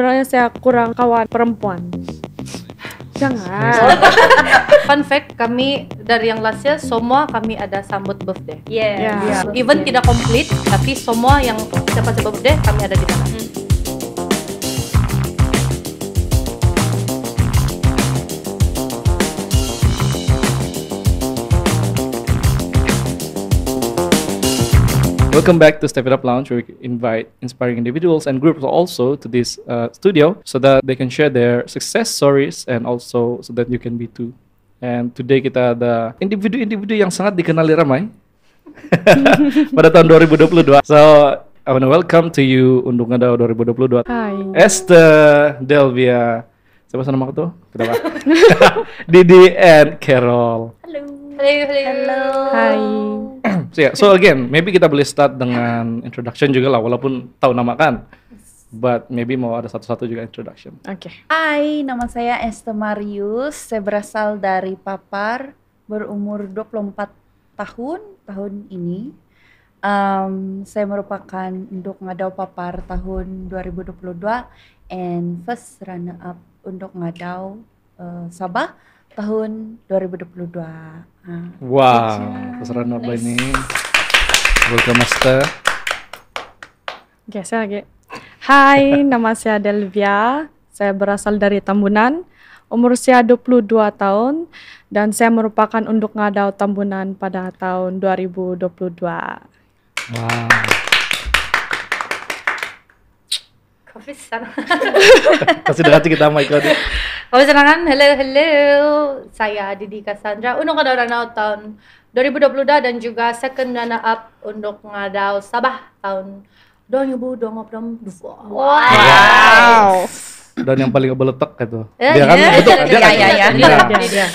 sebenarnya saya kurang kawan perempuan. Jangan. Fun fact, kami dari yang last year semua kami ada sambut birthday. Iya Yeah. Yeah. Even yeah. tidak komplit, tapi semua yang siapa-siapa birthday kami ada di sana. Welcome back to Step It Up Lounge, where we invite inspiring individuals and groups also to this uh, studio so that they can share their success stories and also so that you can be too. And today kita ada individu-individu yang sangat dikenali ramai pada tahun 2022. So I want to welcome to you Undung Ada 2022. Hi. Esther Delvia. Siapa nama aku tuh? Kenapa? Didi and Carol. Halo. Hello, hello. Hai. so, yeah, so again, maybe kita boleh start dengan introduction juga lah, walaupun tahu nama kan. But maybe mau ada satu-satu juga introduction. Oke. Okay. Hai, nama saya Esther Marius. Saya berasal dari Papar, berumur 24 tahun tahun ini. Um, saya merupakan untuk Ngadau Papar tahun 2022 and first runner up untuk Ngadau uh, Sabah tahun 2022. Nah, wow, pesaran apa ini? Welcome Master. Oke, saya lagi. Hai, nama saya Delvia. Saya berasal dari Tambunan. Umur saya 22 tahun dan saya merupakan unduk ngadau Tambunan pada tahun 2022. Wow. Profesor. Kasih dengar kita Michael. Oh, senangan. hello, hello. Saya Didi Cassandra. Uno ka orang tahun 2020 dan juga second runner up untuk ngadau Sabah tahun 2022. Wow. wow. Dan yang paling beletek itu. Dia kan betul. Dia kan. Iya, iya, kan iya, iya. Kan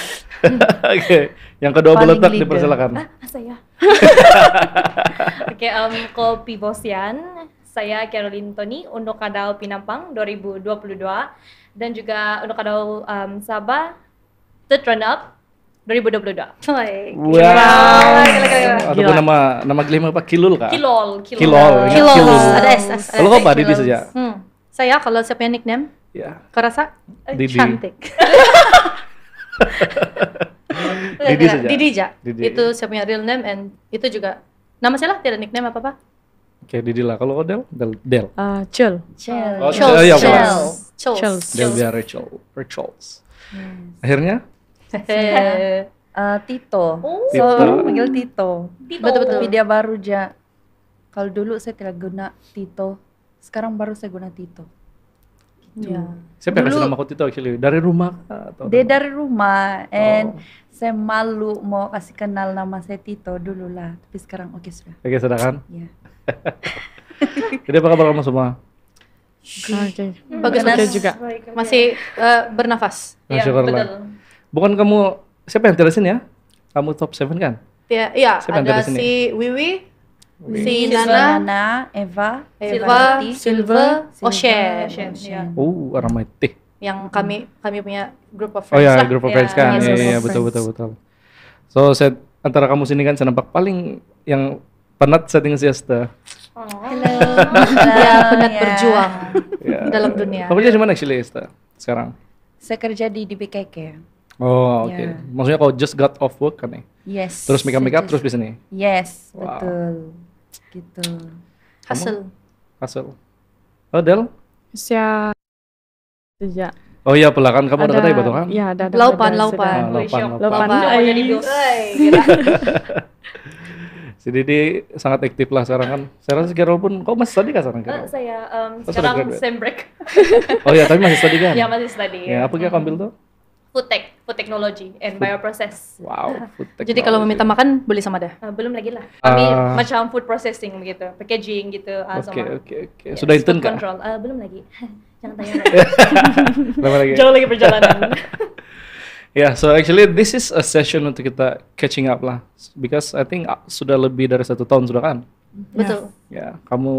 Oke, yang kedua Paling beletak dipersilakan. Ah, ah saya. Oke, okay, um, Kopi Bosian. Saya Caroline Tony, untuk Kadal Pinampang 2022 dan juga untuk Kadal um, Sabah Third Run Up 2022. Like, wow. Gila, gila, gila. Gila. nama nama glamour apa? Kilul kak? Kilol, Kilol. Kilol. Ya kan? Kilol. Kilol. Ada S. Kalau kau Pak Didi saja. Hmm. Saya kalau siapa yang nickname, ya. Yeah. kau rasa eh, Didi. cantik. Didi saja. Didi, Didi. Itu siapa punya real name and itu juga nama saya lah tidak nickname apa apa. Kayak Didi lah. Kalau Odell, Del, Del. Uh, ah, Chel. Chel. Oh, Chel. Chel. Chel. Del dia Rachel. Rachel's. Hmm. Akhirnya? uh, Tito. Oh. So, Tito. panggil Tito. Tito. Betul-betul. Tapi dia baru ja. Kalau dulu saya tidak guna Tito. Sekarang baru saya guna Tito. Yeah. Siapa yang Dulu, nama itu actually dari rumah eh, atau Dia dari rumah oh. and oh. saya malu mau kasih kenal nama saya Tito dulu lah tapi sekarang oke okay, sudah. Oke okay, sudah kan? Iya. Yeah. Jadi apa kabar kamu semua? Bagus juga. Masih uh, bernafas. Ya, ya, betul. Bukan kamu, Siapa yang jelasin ya, kamu top 7 kan? Iya, iya ada si ya. Wiwi, Si Nana, Nana, Eva, Silva, Silva, Osher. Oh, aroma teh. Yang kami kami punya group of oh, iya, friends. Oh ya, group of friends iya, kan. Iya, iya, betul betul betul. So, set antara kamu sini kan senampak paling yang penat setting siesta. Oh. Hello. ya, penat yeah. berjuang yeah. dalam dunia. Kamu kerja di mana actually Siesta sekarang? Saya kerja di DBKK. Oh, oke. Okay. Ya. Yeah. Maksudnya kalau just got off work kan nih? Ya? Yes. Terus makeup makeup terus di sini? Yes, wow. betul gitu hasil hasil oh Del usia sejak iya. Oh iya belakang kamu ada, kata ibu kan? Iya ada. ada laupan, laupan. Ah, iya, laupan, laupan, laupan, iya, Si Didi sangat aktif lah sekarang kan. Saya rasa Gerald pun, kok masih tadi kan eh, oh, sekarang? Uh, saya sekarang sem break. oh iya, tapi masih tadi kan? Iya masih tadi. Ya, apa yang kamu ambil tuh? food tech, food technology and food. bioprocess. Wow, food technology. Jadi kalau meminta makan boleh sama dah. Uh, belum lagi lah. Kami uh, macam food processing gitu, packaging gitu uh, ah, okay, sama. Oke, okay, oke, okay. oke. Ya, sudah yes, intern Uh, belum lagi. Jangan tanya lagi. lagi. Jauh lagi perjalanan. Yeah, so actually this is a session untuk kita catching up lah, because I think sudah lebih dari satu tahun sudah kan? Betul. Ya, Ya, yeah, kamu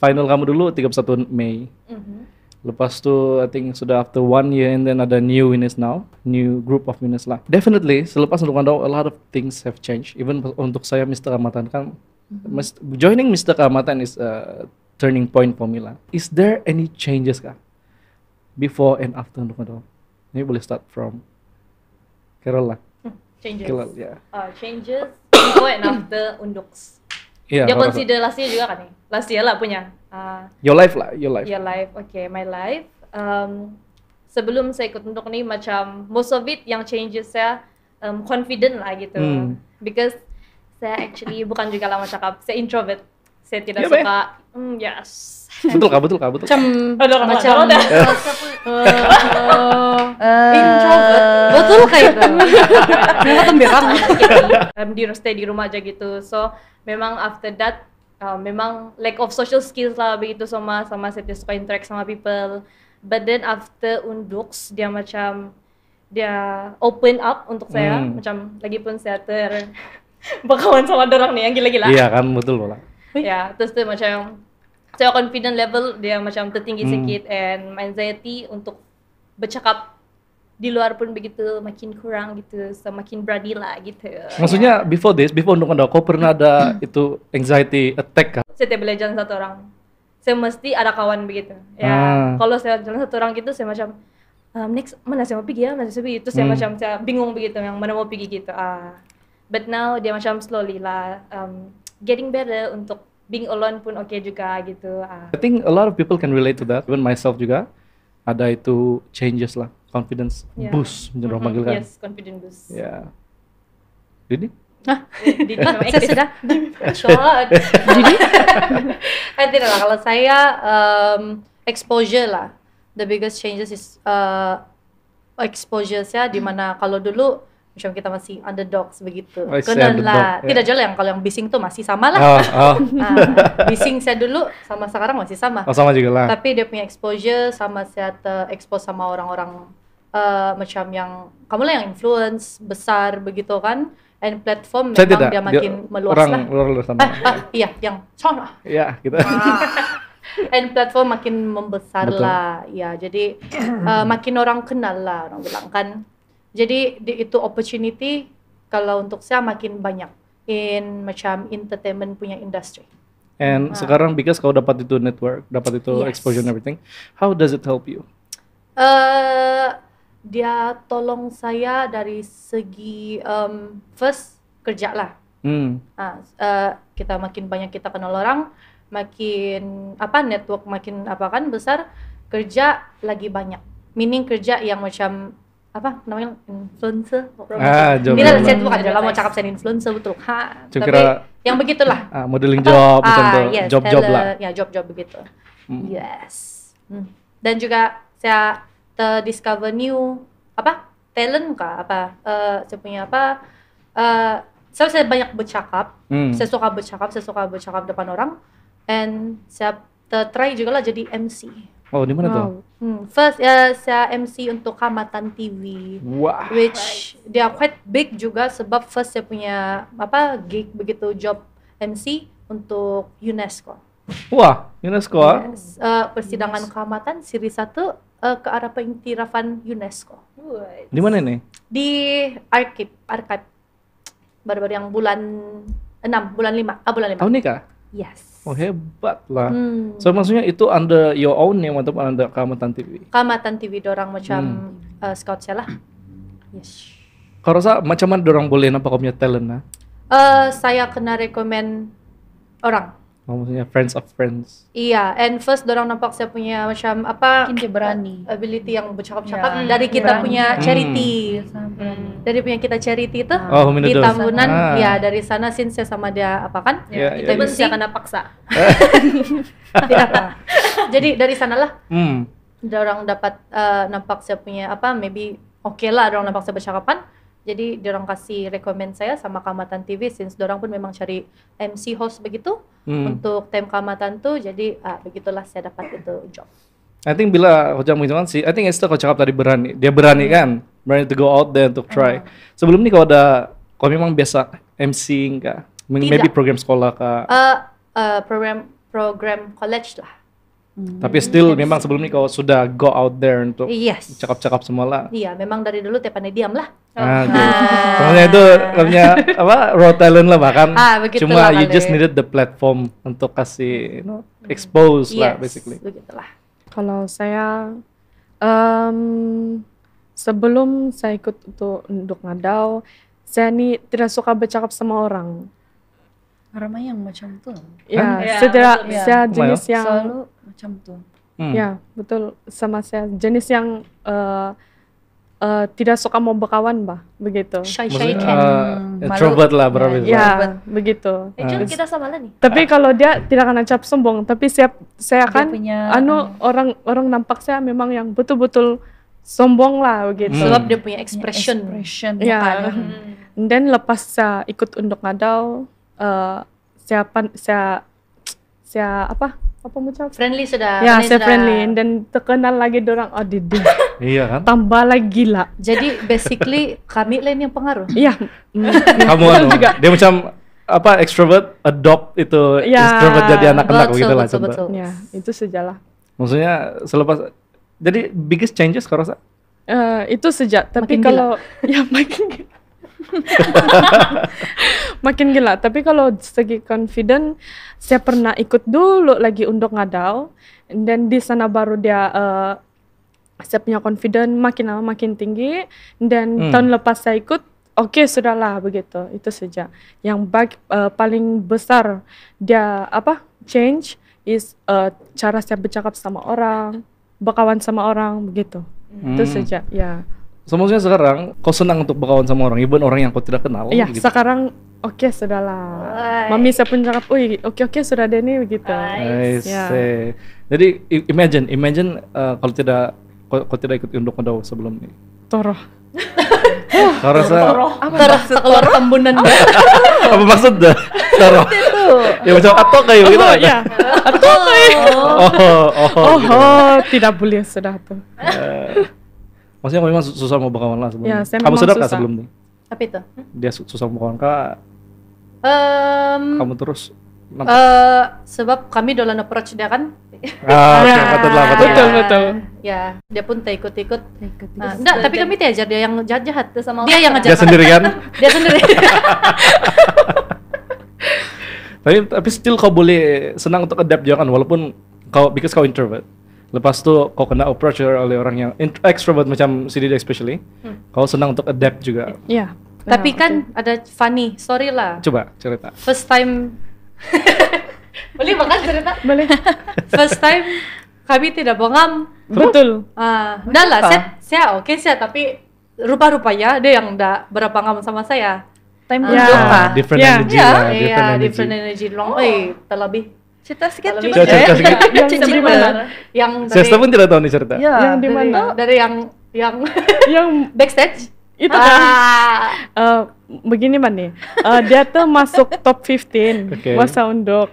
final kamu dulu 31 Mei. Mm -hmm Lepas tu I think sudah after one year and then ada new Winners now, new group of Winners lah. Definitely selepas untuk anda, a lot of things have changed. Even untuk saya Mr. Kamatan kan mm-hmm. joining Mr. Kamatan is a turning point for me lah. Is there any changes kah? Before and after untuk anda? Ini boleh start from Carol lah. Hmm, changes. Carol, yeah. Uh, changes before and after untuk ya dia consider last year juga kan nih. Last year lah punya. Uh, your life lah, your life. Your life, oke, okay, my life. Um, sebelum saya ikut untuk nih macam most of it yang changes saya um, confident lah gitu. Hmm. Because saya actually bukan juga lama cakap, saya introvert. Saya tidak yeah, iya, suka Hmm, yes. betul kah? Betul kah? Betul. Cem, aduh, macam Ada. Eh, eh, Introvert. Betul kayak itu. tembikar. Kan tembirang. Di stay di rumah aja gitu. So memang after that uh, memang lack of social skills lah begitu sama sama setiap suka interact sama people. But then after unduks dia macam dia open up untuk saya hmm. macam lagi pun saya ter berkawan sama orang nih yang gila-gila. Iya kan betul lah. Ya, terus tuh macam saya confident level dia macam tertinggi hmm. sedikit and anxiety untuk bercakap di luar pun begitu makin kurang gitu semakin so, berani lah gitu maksudnya yeah. before this before untuk kau pernah ada hmm. itu anxiety attack kan? saya tidak boleh jalan satu orang saya mesti ada kawan begitu ya ah. kalau saya jalan satu orang gitu saya macam um, next mana saya mau pergi ya mana saya pergi itu saya hmm. macam saya bingung begitu yang mana mau pergi gitu ah uh, but now dia macam slowly lah um, getting better untuk being alone pun oke okay juga gitu. Uh. I think a lot of people can relate to that, even myself juga ada itu changes lah, confidence yeah. boost, mm -hmm. manggil kan? Yes, confidence boost. Ya. Yeah. Didi? Hah? Didi sama Eksis sudah? Short. Didi? Eh tidak lah, kalau saya um, exposure lah. The biggest changes is uh, exposure saya, dimana kalau dulu Macam kita masih underdogs begitu. Kenal lah. Yeah. Tidak jelas yang kalau yang bising tuh masih sama lah. Oh, oh. nah, bising saya dulu sama sekarang masih sama. Oh, sama juga lah. Tapi dia punya exposure sama saya terexpose sama orang-orang uh, macam yang kamu lah yang influence besar begitu kan and platform saya memang tidak, dia makin dia meluas orang, lah. Orang luar sana. Ah, ah, iya, yang sono. Iya, kita. Gitu. and platform makin membesar Betul. lah. Ya, jadi uh, makin orang kenal lah orang bilang kan jadi di, itu opportunity kalau untuk saya makin banyak in macam entertainment punya industri and ah. sekarang because kau dapat itu network dapat itu yes. exposure and everything how does it help you uh, dia tolong saya dari segi um, first kerja lah hmm. uh, uh, kita makin banyak kita kenal orang makin apa network makin apa kan besar kerja lagi banyak meaning kerja yang macam apa namanya influencer ah, job, ini saya bukan job mau cakap saya influencer betul ha Cukira, tapi yang begitulah ah, modeling job ah, contoh yes, job job lah ya job job begitu hmm. yes hmm. dan juga saya terdiscover new apa talent kah apa uh, saya punya apa uh, saya, saya banyak bercakap hmm. saya suka bercakap saya suka bercakap depan orang and saya try juga lah jadi MC Oh, di mana wow. tuh? Hmm. First, uh, saya MC untuk Kamatan TV. Wah. Wow. Which dia quite big juga sebab first saya punya apa gig begitu job MC untuk UNESCO. Wah, UNESCO. Yes. Uh, persidangan yes. Kamatan seri 1 uh, eh, ke arah pengiktirafan UNESCO. Di mana nih? Di Arkip, archive. Baru-baru yang bulan 6, bulan 5, ah bulan 5. Tahun nikah? Yes. Oh hebat lah. Hmm. So maksudnya itu under your own name atau under Kamatan TV? Kamatan TV dorang macam hmm. uh, scout saya lah. Yes. Kalau saya macam mana dorang boleh nampak punya talent lah? Uh, saya kena rekomend orang. Oh, maksudnya friends of friends. Iya, and first dorang nampak saya punya macam apa Mungkin berani. Ability yang bercakap-cakap yeah. dari kita berani. punya hmm. charity. Hmm. Dari punya kita charity itu oh, di Tambunan, ah. ya dari sana since saya sama dia apa kan? Yeah, kita yeah. akan paksa. Tidak apa. Jadi dari sanalah. Hmm. dapat uh, nampak saya punya apa maybe oke okay lah orang nampak saya bercakapan jadi dorong kasih rekomend saya sama Kamatan TV since dorong pun memang cari MC host begitu hmm. untuk tim Kamatan tuh jadi ah, begitulah saya dapat itu job. I think bila Hojang menginginkan sih, I think itu kau cakap tadi berani, dia berani hmm. kan, berani to go out there untuk ah. try. Hmm. Sebelum ini kau ada, kau memang biasa MC enggak? Tidak. Maybe program sekolah kah? Uh, uh, program program college lah. Hmm. Tapi still yes. memang sebelumnya ini kau sudah go out there untuk yes. cakap-cakap semua lah. Iya, memang dari dulu tiap pandai diam lah. ah Nah, itu namanya apa raw talent lah bahkan. Ah, Cuma lah, you just needed the platform untuk kasih you know, hmm. expose yes, lah basically. Begitulah. Kalau saya um, sebelum saya ikut untuk untuk ngadau, saya ini tidak suka bercakap sama orang. Ramai yang macam tuh Ya, ya, saya iya, saya jenis yang Selalu macam tuh. Hmm. Ya betul sama saya jenis yang uh, uh, tidak suka mau berkawan bah begitu. Shy shy kan. Uh, Introvert lah berarti. Ya, ya begitu. Eh, uh. kita sama nih. Tapi kalau dia tidak akan acap sombong, tapi siap saya akan punya, anu hmm. orang orang nampak saya memang yang betul-betul sombong lah begitu. Hmm. Sebab dia punya expression. Hmm. Expression. Ya. Yeah. Hmm. Dan lepas saya ikut untuk ngadau, uh, saya pan, saya saya apa apa macam friendly sudah ya saya friendly dan terkenal lagi orang oh didi iya kan tambah lagi gila jadi basically kami lain yang pengaruh iya kamu anu juga. dia macam apa extrovert adopt itu ya, extrovert jadi anak-anak gitu lah coba. ya itu sejalah maksudnya selepas jadi biggest changes kau rasa uh, eh, itu sejak tapi makin kalau gila. ya makin gila makin gila tapi kalau segi confident saya pernah ikut dulu lagi untuk ngadal dan di sana baru dia uh, saya punya confident makin lama makin tinggi dan hmm. tahun lepas saya ikut oke okay, sudahlah begitu itu saja yang bag uh, paling besar dia apa change is uh, cara saya bercakap sama orang berkawan sama orang begitu hmm. itu saja ya So sekarang kau senang untuk berkawan sama orang, even orang yang kau tidak kenal. Iya, gitu. sekarang oke okay, sudahlah. Oi. Mami saya pun cakap, "Uy, oke okay, oke okay, sudah deh nih begitu." Yeah. Iya. Jadi imagine, imagine uh, kalau tidak kau, kau tidak ikut unduk undau sebelum ini. Toroh. Kau rasa Toroh. Apa Toroh sekeluar tembunan Apa maksudnya? Toroh. Ya macam atau kayak gitu oh, kan. Iya. Atau kayak. Oh, oh, oh. Oh, gitu. oh tidak boleh oh, tuh. Eh. Maksudnya kamu memang susah mau berkawan lah sebelumnya. Ya, kamu sudah kah sebelum ini? Apa itu? Hmm? Dia susah mau berkawan kah? Um, kamu terus Uh, sebab kami dolan approach dia kan. Ah, okay, ah, betul lah, betul. Ya. Betul, betul. Ya, dia pun tak ikut-ikut. Nah, enggak, tapi kami diajar dia yang jahat-jahat sama Dia yang ajar kan? Dia sendiri kan? dia sendiri. tapi tapi still kau boleh senang untuk adapt jangan walaupun kau because kau introvert. Lepas tuh kau kena approach oleh orang yang extrovert macam si especially, hmm. kau senang untuk adapt juga. Iya. Yeah. Tapi yeah, kan okay. ada funny story lah. Coba cerita. First time Boleh makan cerita? Boleh. First time kami tidak bongam. Betul. uh, dah lah, saya, saya oke okay, saya tapi rupa-rupanya dia yang tidak berapa ngam sama saya. Time uh, yeah. Ya, different yeah. energy yeah. lah, different yeah, energy. Different energy long, oh. eh, terlebih cerita sikit coba ya. cerita, cerita sedikit. yang, yang di mana? Yang dari, Sesta pun tidak tahu nih cerita. Ya, yang di mana? Dari, dari yang yang yang backstage itu kan. ah. kan uh, begini mana nih uh, dia tuh masuk top 15 okay. masa undok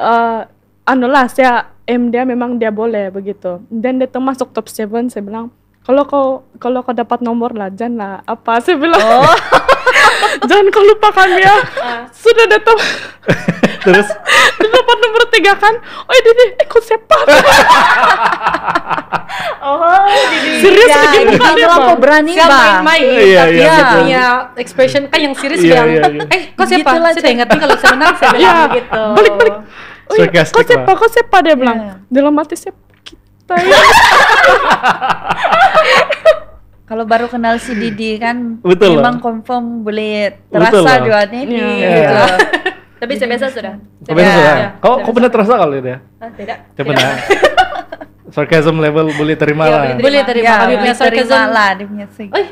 uh, anu lah saya M dia memang dia boleh begitu dan dia tuh masuk top 7 saya bilang kalau kau kalau kau dapat nomor lah jangan lah apa saya bilang oh. jangan kau lupakan ya uh. sudah datang terus dapat kan oh ini iya, deh konsep apa oh jadi serius ya, begini bukan dia bang berani siapa main-main iya, tapi iya, ya punya expression kan yang serius iya, yang iya, iya. eh kok siapa gitu saya ingat kalau saya menang saya bilang iya. gitu balik balik oh, iya. kok sepak kok sepak dia bilang iya. dalam hati sepak kita ya kalau baru kenal si Didi kan Betul memang lah. confirm boleh terasa duanya ini yeah. gitu. Yeah. Tapi saya biasa sudah. Biasa sudah. Kau kau benar terasa kalau itu ya? Ah, tidak. Coba Sarcasm level boleh terima iya, lah. Boleh terima. Kami punya sarcasm lah, dia punya sing. Oi,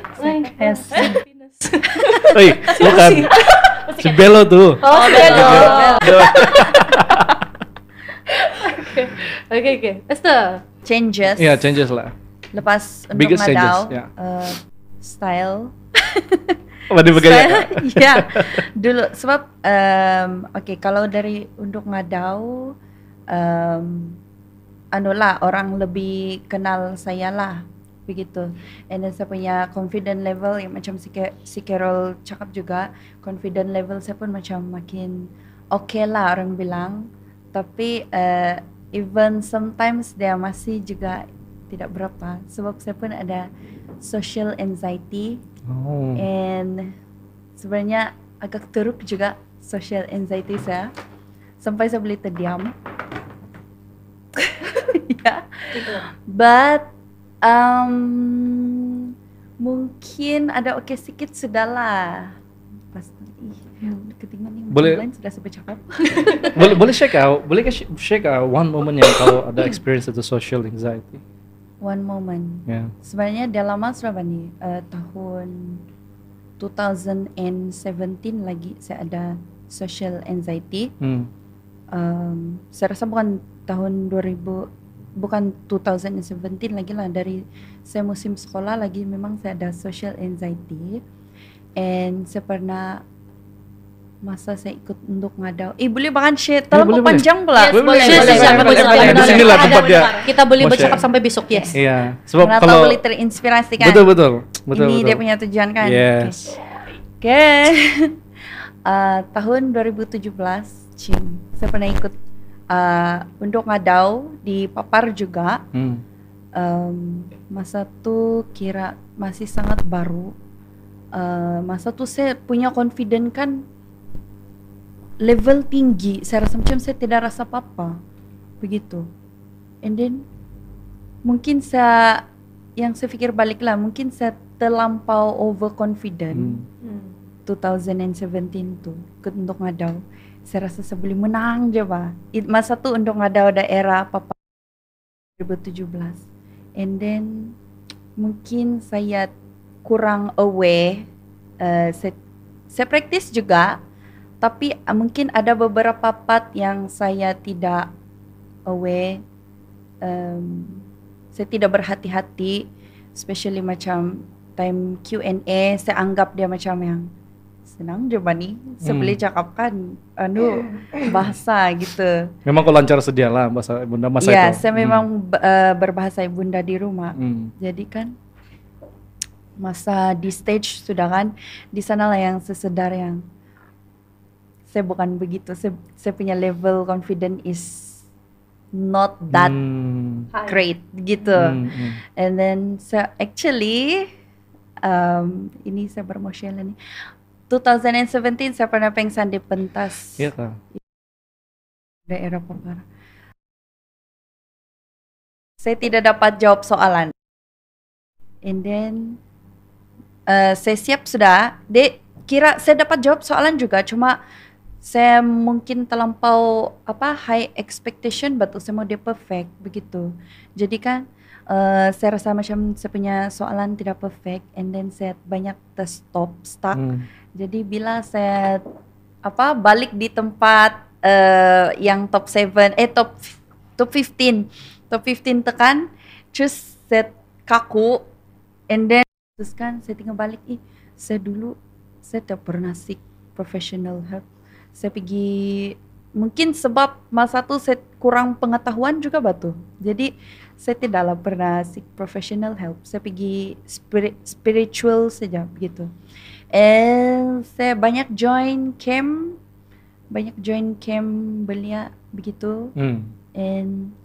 yes. Oi, bukan. Si Belo tuh. Oh, Belo. Oke, oke. Esther. Changes. Iya, changes lah. Lepas untuk Biggest changes, yeah. Ya. style saya, ya dulu sebab um, oke okay, kalau dari untuk ngadau um, anu orang lebih kenal saya lah begitu and then saya punya confident level yang macam si, si Carol cakap juga confident level saya pun macam makin oke okay lah orang bilang tapi uh, even sometimes dia masih juga tidak berapa sebab saya pun ada social anxiety Oh. And sebenarnya agak teruk juga social anxiety saya. Sampai saya boleh terdiam. ya. Yeah. Gitu. But um, mungkin ada oke okay sedikit sudahlah. lah. ketinggian boleh lain sudah sampai cakap boleh boleh share kau boleh share kau one moment yang kalau ada experience itu social anxiety one moment. Yeah. Sebenarnya dalam lama berapa nih? Uh, tahun 2017 lagi saya ada social anxiety. Hmm. Um, saya rasa bukan tahun 2000 bukan 2017 lagi lah dari saya musim sekolah lagi memang saya ada social anxiety and saya pernah masa saya ikut untuk ngadau. eh boleh makan shit. Iya, Tolong ya, panjang pula. Yes, boleh, boleh, boleh, boleh, boleh, boleh, boleh, boleh, boleh, boleh, Kita boleh bercakap sampai besok, yes. Iya. Sebab Kenapa kalau boleh terinspirasi kan? Betul, betul. Betul, Ini dia punya tujuan kan? Yes. Oke. Eh, tahun 2017, Cing. Saya pernah ikut uh, untuk ngadau di Papar juga. Hmm. Um, masa tuh kira masih sangat baru. Uh, masa tuh saya punya confident kan level tinggi saya rasa macam saya tidak rasa apa-apa begitu and then mungkin saya yang saya fikir balik lah mungkin saya terlampau overconfident hmm. 2017 tu untuk ngadau saya rasa saya boleh menang je ba masa tu untuk ngadau daerah apa-apa 2017 and then mungkin saya kurang aware uh, saya, saya praktis juga tapi eh, mungkin ada beberapa part yang saya tidak aware um, saya tidak berhati-hati especially macam time Q&A saya anggap dia macam yang senang je nih, saya hmm. boleh cakapkan anu bahasa gitu memang kau lancar sedia lah bahasa bunda masa ya, itu ya saya hmm. memang uh, berbahasa ibunda di rumah hmm. jadi kan masa di stage sudah kan di sanalah yang sesedar yang saya bukan begitu. Saya, saya punya level confident is not that hmm. great gitu. Hmm, hmm. And then so actually um, ini saya bermotion nih. 2017 saya pernah pengsan di pentas. Iya kan. Daerah Papara. Saya tidak dapat jawab soalan. And then uh, saya siap sudah. Dek kira saya dapat jawab soalan juga cuma saya mungkin terlampau apa high expectation betul saya mau dia perfect begitu jadi kan uh, saya rasa macam saya punya soalan tidak perfect and then saya banyak terstop stuck hmm. jadi bila saya apa balik di tempat uh, yang top 7 eh top top 15 top 15 tekan terus saya kaku and then terus kan saya tinggal balik ih saya dulu saya tidak pernah seek professional help saya pergi mungkin sebab masa tu saya kurang pengetahuan juga batu jadi saya tidaklah pernah seek professional help saya pergi spirit, spiritual saja begitu and saya banyak join camp banyak join camp belia begitu hmm. and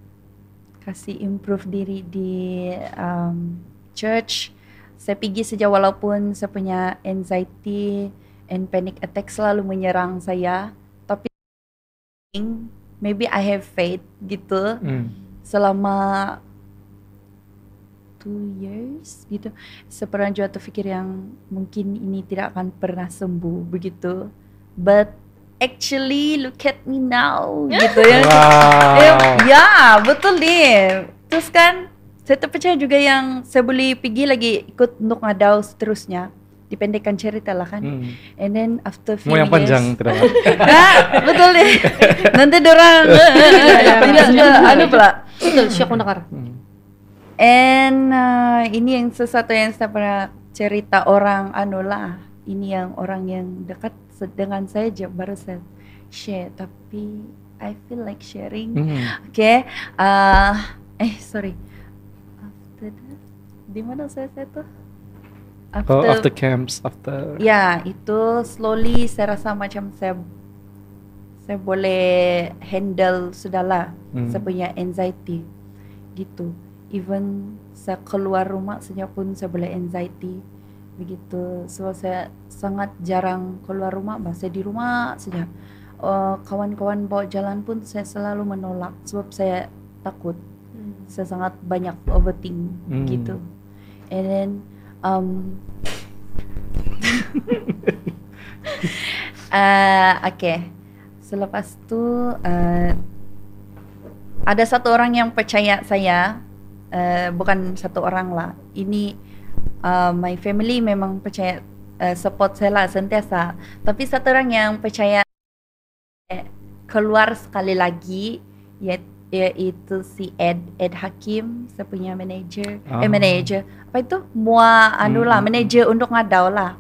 kasih improve diri di um, church saya pergi saja walaupun saya punya anxiety and panic attack selalu menyerang saya tapi maybe I have faith gitu mm. selama two years gitu seperan jua pikir yang mungkin ini tidak akan pernah sembuh begitu but actually look at me now gitu ya wow. Eh, ya betul deh. terus kan saya terpercaya juga yang saya boleh pergi lagi ikut untuk ngadau seterusnya dipendekkan cerita lah kan. Hmm. And then after few Mau yang years, panjang tidak nah, betul deh. Nanti dorang tidak anu pula. Betul, syok mendengar. Hmm. And uh, ini yang sesuatu yang saya pernah cerita orang anu lah. Ini yang orang yang dekat dengan saya aja baru saya share tapi I feel like sharing. hmm. Oke. Okay. Uh, eh sorry. After that, di mana saya, saya tuh? Oh, after, oh, after camps after ya itu slowly saya rasa macam saya saya boleh handle sudahlah hmm. saya punya anxiety gitu even saya keluar rumah saja pun saya boleh anxiety begitu so saya sangat jarang keluar rumah bahasa di rumah saja uh, eh, kawan-kawan bawa jalan pun saya selalu menolak sebab saya takut hmm. saya sangat banyak overthink hmm. gitu and then Um, uh, Oke, okay. selepas itu uh, ada satu orang yang percaya saya, uh, bukan satu orang lah. Ini uh, my family memang percaya support saya lah sentiasa. Tapi satu orang yang percaya keluar sekali lagi yaitu yaitu si Ed Ed Hakim saya punya manajer oh. eh ah. manajer apa itu mua anu lah hmm. manajer untuk ngadau lah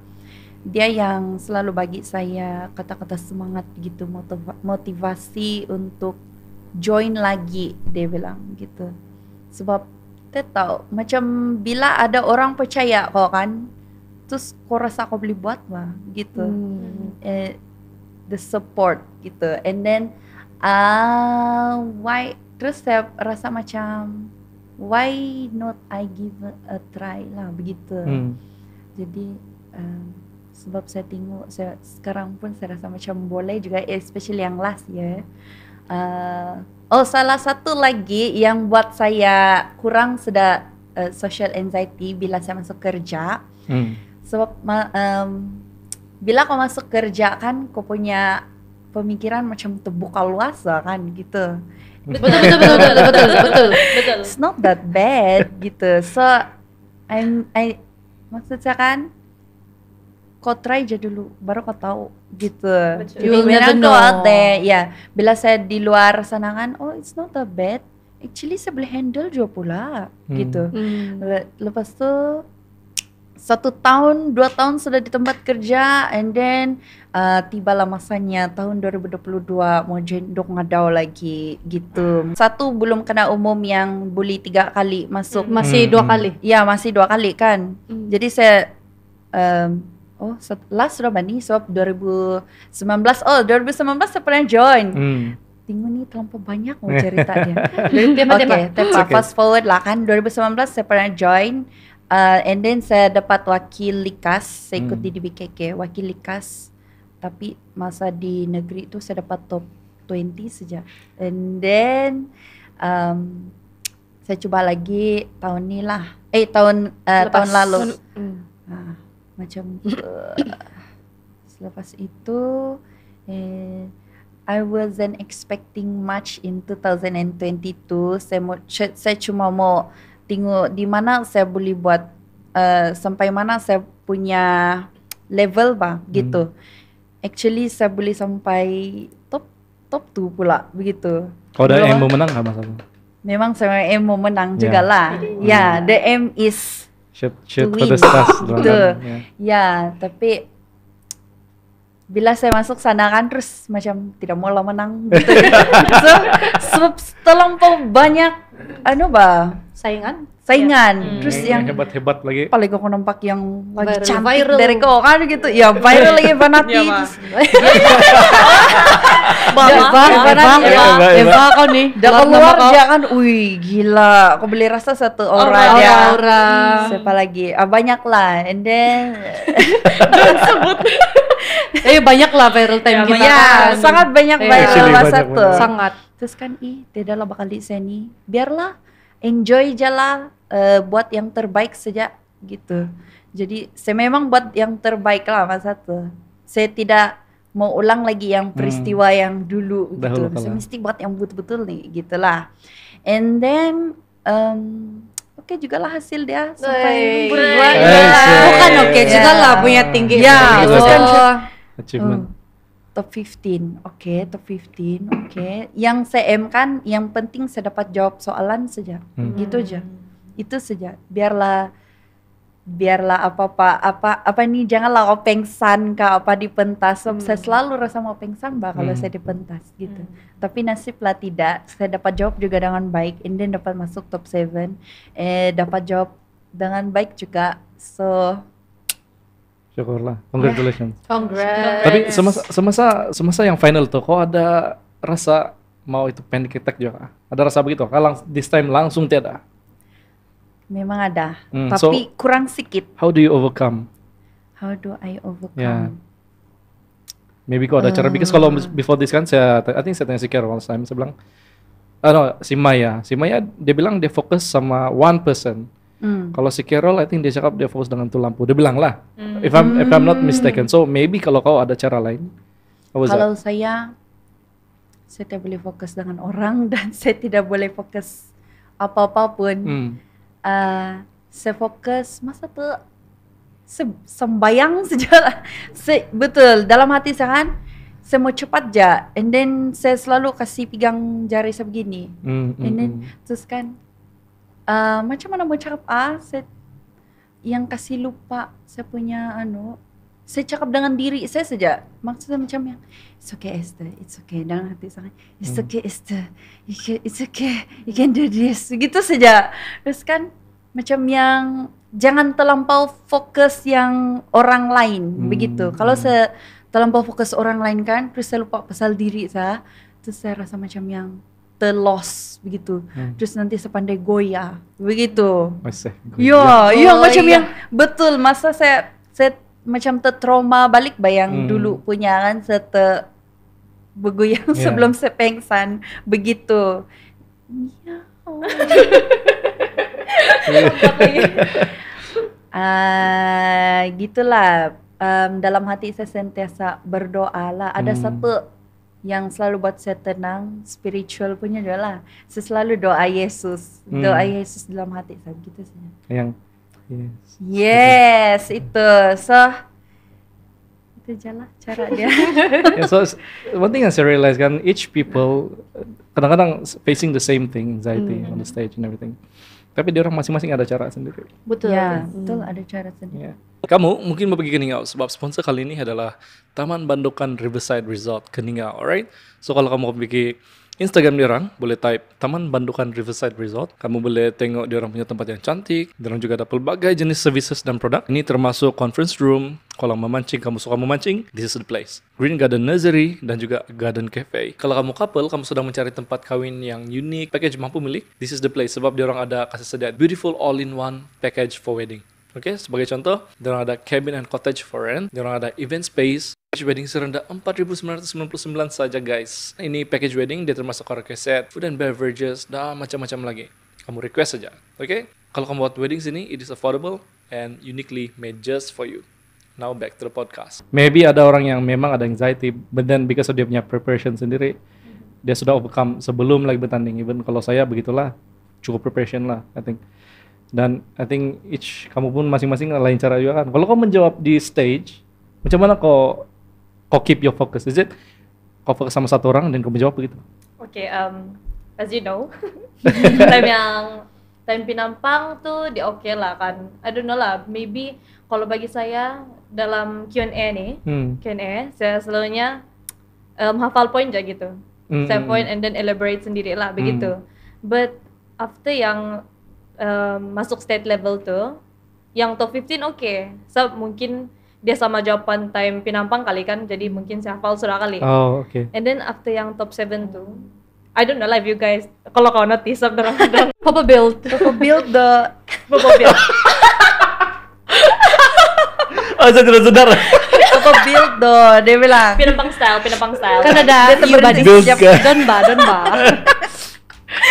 dia yang selalu bagi saya kata-kata semangat gitu motivasi untuk join lagi dia bilang gitu sebab kita tahu macam bila ada orang percaya kok kan terus kau rasa kau boleh buat mah gitu hmm. eh, the support gitu and then uh, why terus saya rasa macam why not I give a, try lah begitu hmm. jadi um, sebab saya tengok saya sekarang pun saya rasa macam boleh juga especially yang last ya uh, oh salah satu lagi yang buat saya kurang sedap uh, eh, social anxiety bila saya masuk kerja hmm. sebab so, um, bila kau masuk kerja kan kau punya pemikiran macam terbuka luasa kan gitu. Betul betul betul betul betul betul. betul. It's not that bad gitu. So I'm I maksudnya kan kau try aja dulu baru kau tahu gitu. You will never know. out there. Ya, yeah. bila saya di luar sana kan oh it's not that bad. Actually saya boleh handle juga pula hmm. gitu. Hmm. Lepas tu satu tahun, dua tahun sudah di tempat kerja and then uh, tibalah masanya tahun 2022 mau jendok ngadau lagi gitu. Hmm. Satu belum kena umum yang bully tiga kali masuk. Hmm. Masih dua hmm. kali? Ya masih dua kali kan. Hmm. Jadi saya um, oh last sudah bani sebab 2019 oh 2019 saya pernah join. Hmm. Tinggu nih terlalu banyak mau cerita dia. Oke, okay, okay. fast forward lah kan 2019 saya pernah join uh, and then saya dapat wakil likas saya ikut hmm. di DBKK wakil likas tapi masa di negeri itu saya dapat top 20 saja and then um, saya coba lagi tahun ini lah eh tahun uh, tahun lalu hmm. nah, macam uh, selepas itu eh, I wasn't expecting much in 2022 saya mau saya cuma mau tengok di mana saya boleh buat uh, sampai mana saya punya level bah hmm. gitu. Actually saya boleh sampai top top tu pula begitu. Oh, ada M mau menang nggak tu? Memang saya M mau menang yeah. juga lah. Ya, yeah, ya, hmm. the M is shoot, shoot to win. Betul. Ya, yeah. tapi bila saya masuk sana kan terus macam tidak mau lah menang gitu. so, so, tolong banyak anu bah saingan saingan ya. terus hmm. yang hebat hebat lagi paling nampak yang lagi Baru cantik viral. dari kau kan gitu ya viral lagi Banati ya, terus Eva Eva kau nih dalam keluar dia kan wih gila aku beli rasa satu oh, orang ya aura hmm. siapa lagi ah, banyak lah and then sebut eh banyak lah viral time ya, kita ya, sangat banyak iya. viral iya. Iya. satu sangat terus kan ih tidak bakal di sini biarlah enjoy jalan uh, buat yang terbaik saja gitu jadi saya memang buat yang terbaik lah mas satu saya tidak mau ulang lagi yang hmm. peristiwa hmm. yang dulu gitu saya mesti buat yang betul-betul nih gitulah and then um, oke okay juga lah hasil dia sampai berdua bukan oke okay juga lah punya tinggi ya yeah, oh. oh top 15 oke okay, top 15 oke okay. yang CM kan yang penting saya dapat jawab soalan saja hmm. gitu aja itu saja biarlah biarlah apa apa apa apa ini janganlah openg san kak apa di pentas hmm. saya selalu rasa mau pengsan bah kalau hmm. saya di pentas gitu hmm. tapi nasiblah tidak saya dapat jawab juga dengan baik and then dapat masuk top 7 eh dapat jawab dengan baik juga so syukurlah congratulations congrats tapi semasa semasa semasa yang final tuh kok ada rasa mau itu panic attack juga ada rasa begitu kalau this time langsung tiada memang ada hmm, tapi so, kurang sedikit how do you overcome how do I overcome yeah. Maybe kok ada uh, cara, eh. because kalau before this kan saya, I think saya tanya si Carol one time, saya bilang, ah uh, no, si Maya, si Maya dia bilang dia fokus sama one person, Hmm. Kalau si Carol, I think dia cakap dia fokus dengan tuh lampu. Dia bilang lah, mm. if I'm if I'm not hmm. mistaken. So maybe kalau kau ada cara lain. Kalau saya, saya tidak boleh fokus dengan orang dan saya tidak boleh fokus apa-apa pun. Mm. Uh, ah, saya fokus masa tu se sembayang sejalan. Se betul dalam hati saya kan saya mau cepat ja and then saya selalu kasih pegang jari saya begini. mm, and then mm. terus kan Eh, macam mana mau cakap ah saya yang kasih lupa saya punya anu saya cakap dengan diri saya saja maksudnya macam yang it's okay Esther it's okay dalam hati saya it's hmm. okay Esther it's okay you can do this gitu saja terus kan macam yang jangan terlampau fokus yang orang lain hmm. begitu hmm. kalau saya terlampau fokus orang lain kan terus saya lupa pasal diri saya terus saya rasa macam yang loss begitu. Hmm. Terus nanti sepandai goya begitu. Masa Yo, Yo, oh, macam iya. yang betul masa saya saya macam tertrauma balik bayang hmm. dulu punya kan saya bergoyang begoyang yeah. sebelum saya pengsan begitu. Ya. uh, gitulah um, dalam hati saya sentiasa berdoa lah. Ada hmm. satu yang selalu buat saya tenang spiritual punya adalah saya selalu doa Yesus hmm. doa Yesus dalam hati saya gitu sih yang yes, yes itu so itu jalan cara dia yeah, so one thing yang saya realize kan each people kadang-kadang facing the same thing anxiety hmm. on the stage and everything tapi dia orang masing-masing ada cara sendiri betul yeah, hmm. betul ada cara sendiri yeah kamu mungkin mau pergi ke Ningau sebab sponsor kali ini adalah Taman Bandokan Riverside Resort ke Ningau, alright? So kalau kamu mau pergi Instagram dia orang, boleh type Taman Bandukan Riverside Resort. Kamu boleh tengok diorang punya tempat yang cantik. Diorang juga ada pelbagai jenis services dan produk. Ini termasuk conference room, kalau memancing. Kamu suka memancing? This is the place. Green Garden Nursery dan juga Garden Cafe. Kalau kamu couple, kamu sedang mencari tempat kawin yang unik, package mampu milik, this is the place. Sebab diorang ada kasih sedia beautiful all-in-one package for wedding. Oke, okay, sebagai contoh, di ada cabin and cottage for rent, di ada event space, package wedding serendah 4.999 saja guys. Ini package wedding, dia termasuk karaoke set, food and beverages, dan macam-macam lagi. Kamu request saja, oke? Okay? Kalau kamu buat wedding sini, it is affordable and uniquely made just for you. Now back to the podcast. Maybe ada orang yang memang ada anxiety, but then because of dia punya preparation sendiri, dia sudah overcome sebelum lagi bertanding. Even kalau saya begitulah, cukup preparation lah, I think dan I think each kamu pun masing-masing lain cara juga kan kalau kau menjawab di stage macam mana kau kau keep your focus is it kau fokus sama satu orang dan kau menjawab begitu oke okay, um, as you know time yang time Pinampang tuh di oke okay lah kan I don't know lah maybe kalau bagi saya dalam Q&A nih hmm. Q&A saya selalunya um, hafal poin aja gitu hmm. saya hmm, poin hmm. and then elaborate sendiri lah begitu hmm. but after yang um, masuk state level tuh yang top 15 oke okay. so, mungkin dia sama jawaban time Pinampang kali kan jadi mungkin saya hafal sudah kali oh oke okay. and then after yang top 7 tuh I don't know lah you guys kalau kau notice sub dong Papa build Papa build the Papa build oh saya tidak Papa build the dia bilang Pinampang style Pinampang style kan ada dia teman di siap ba don ba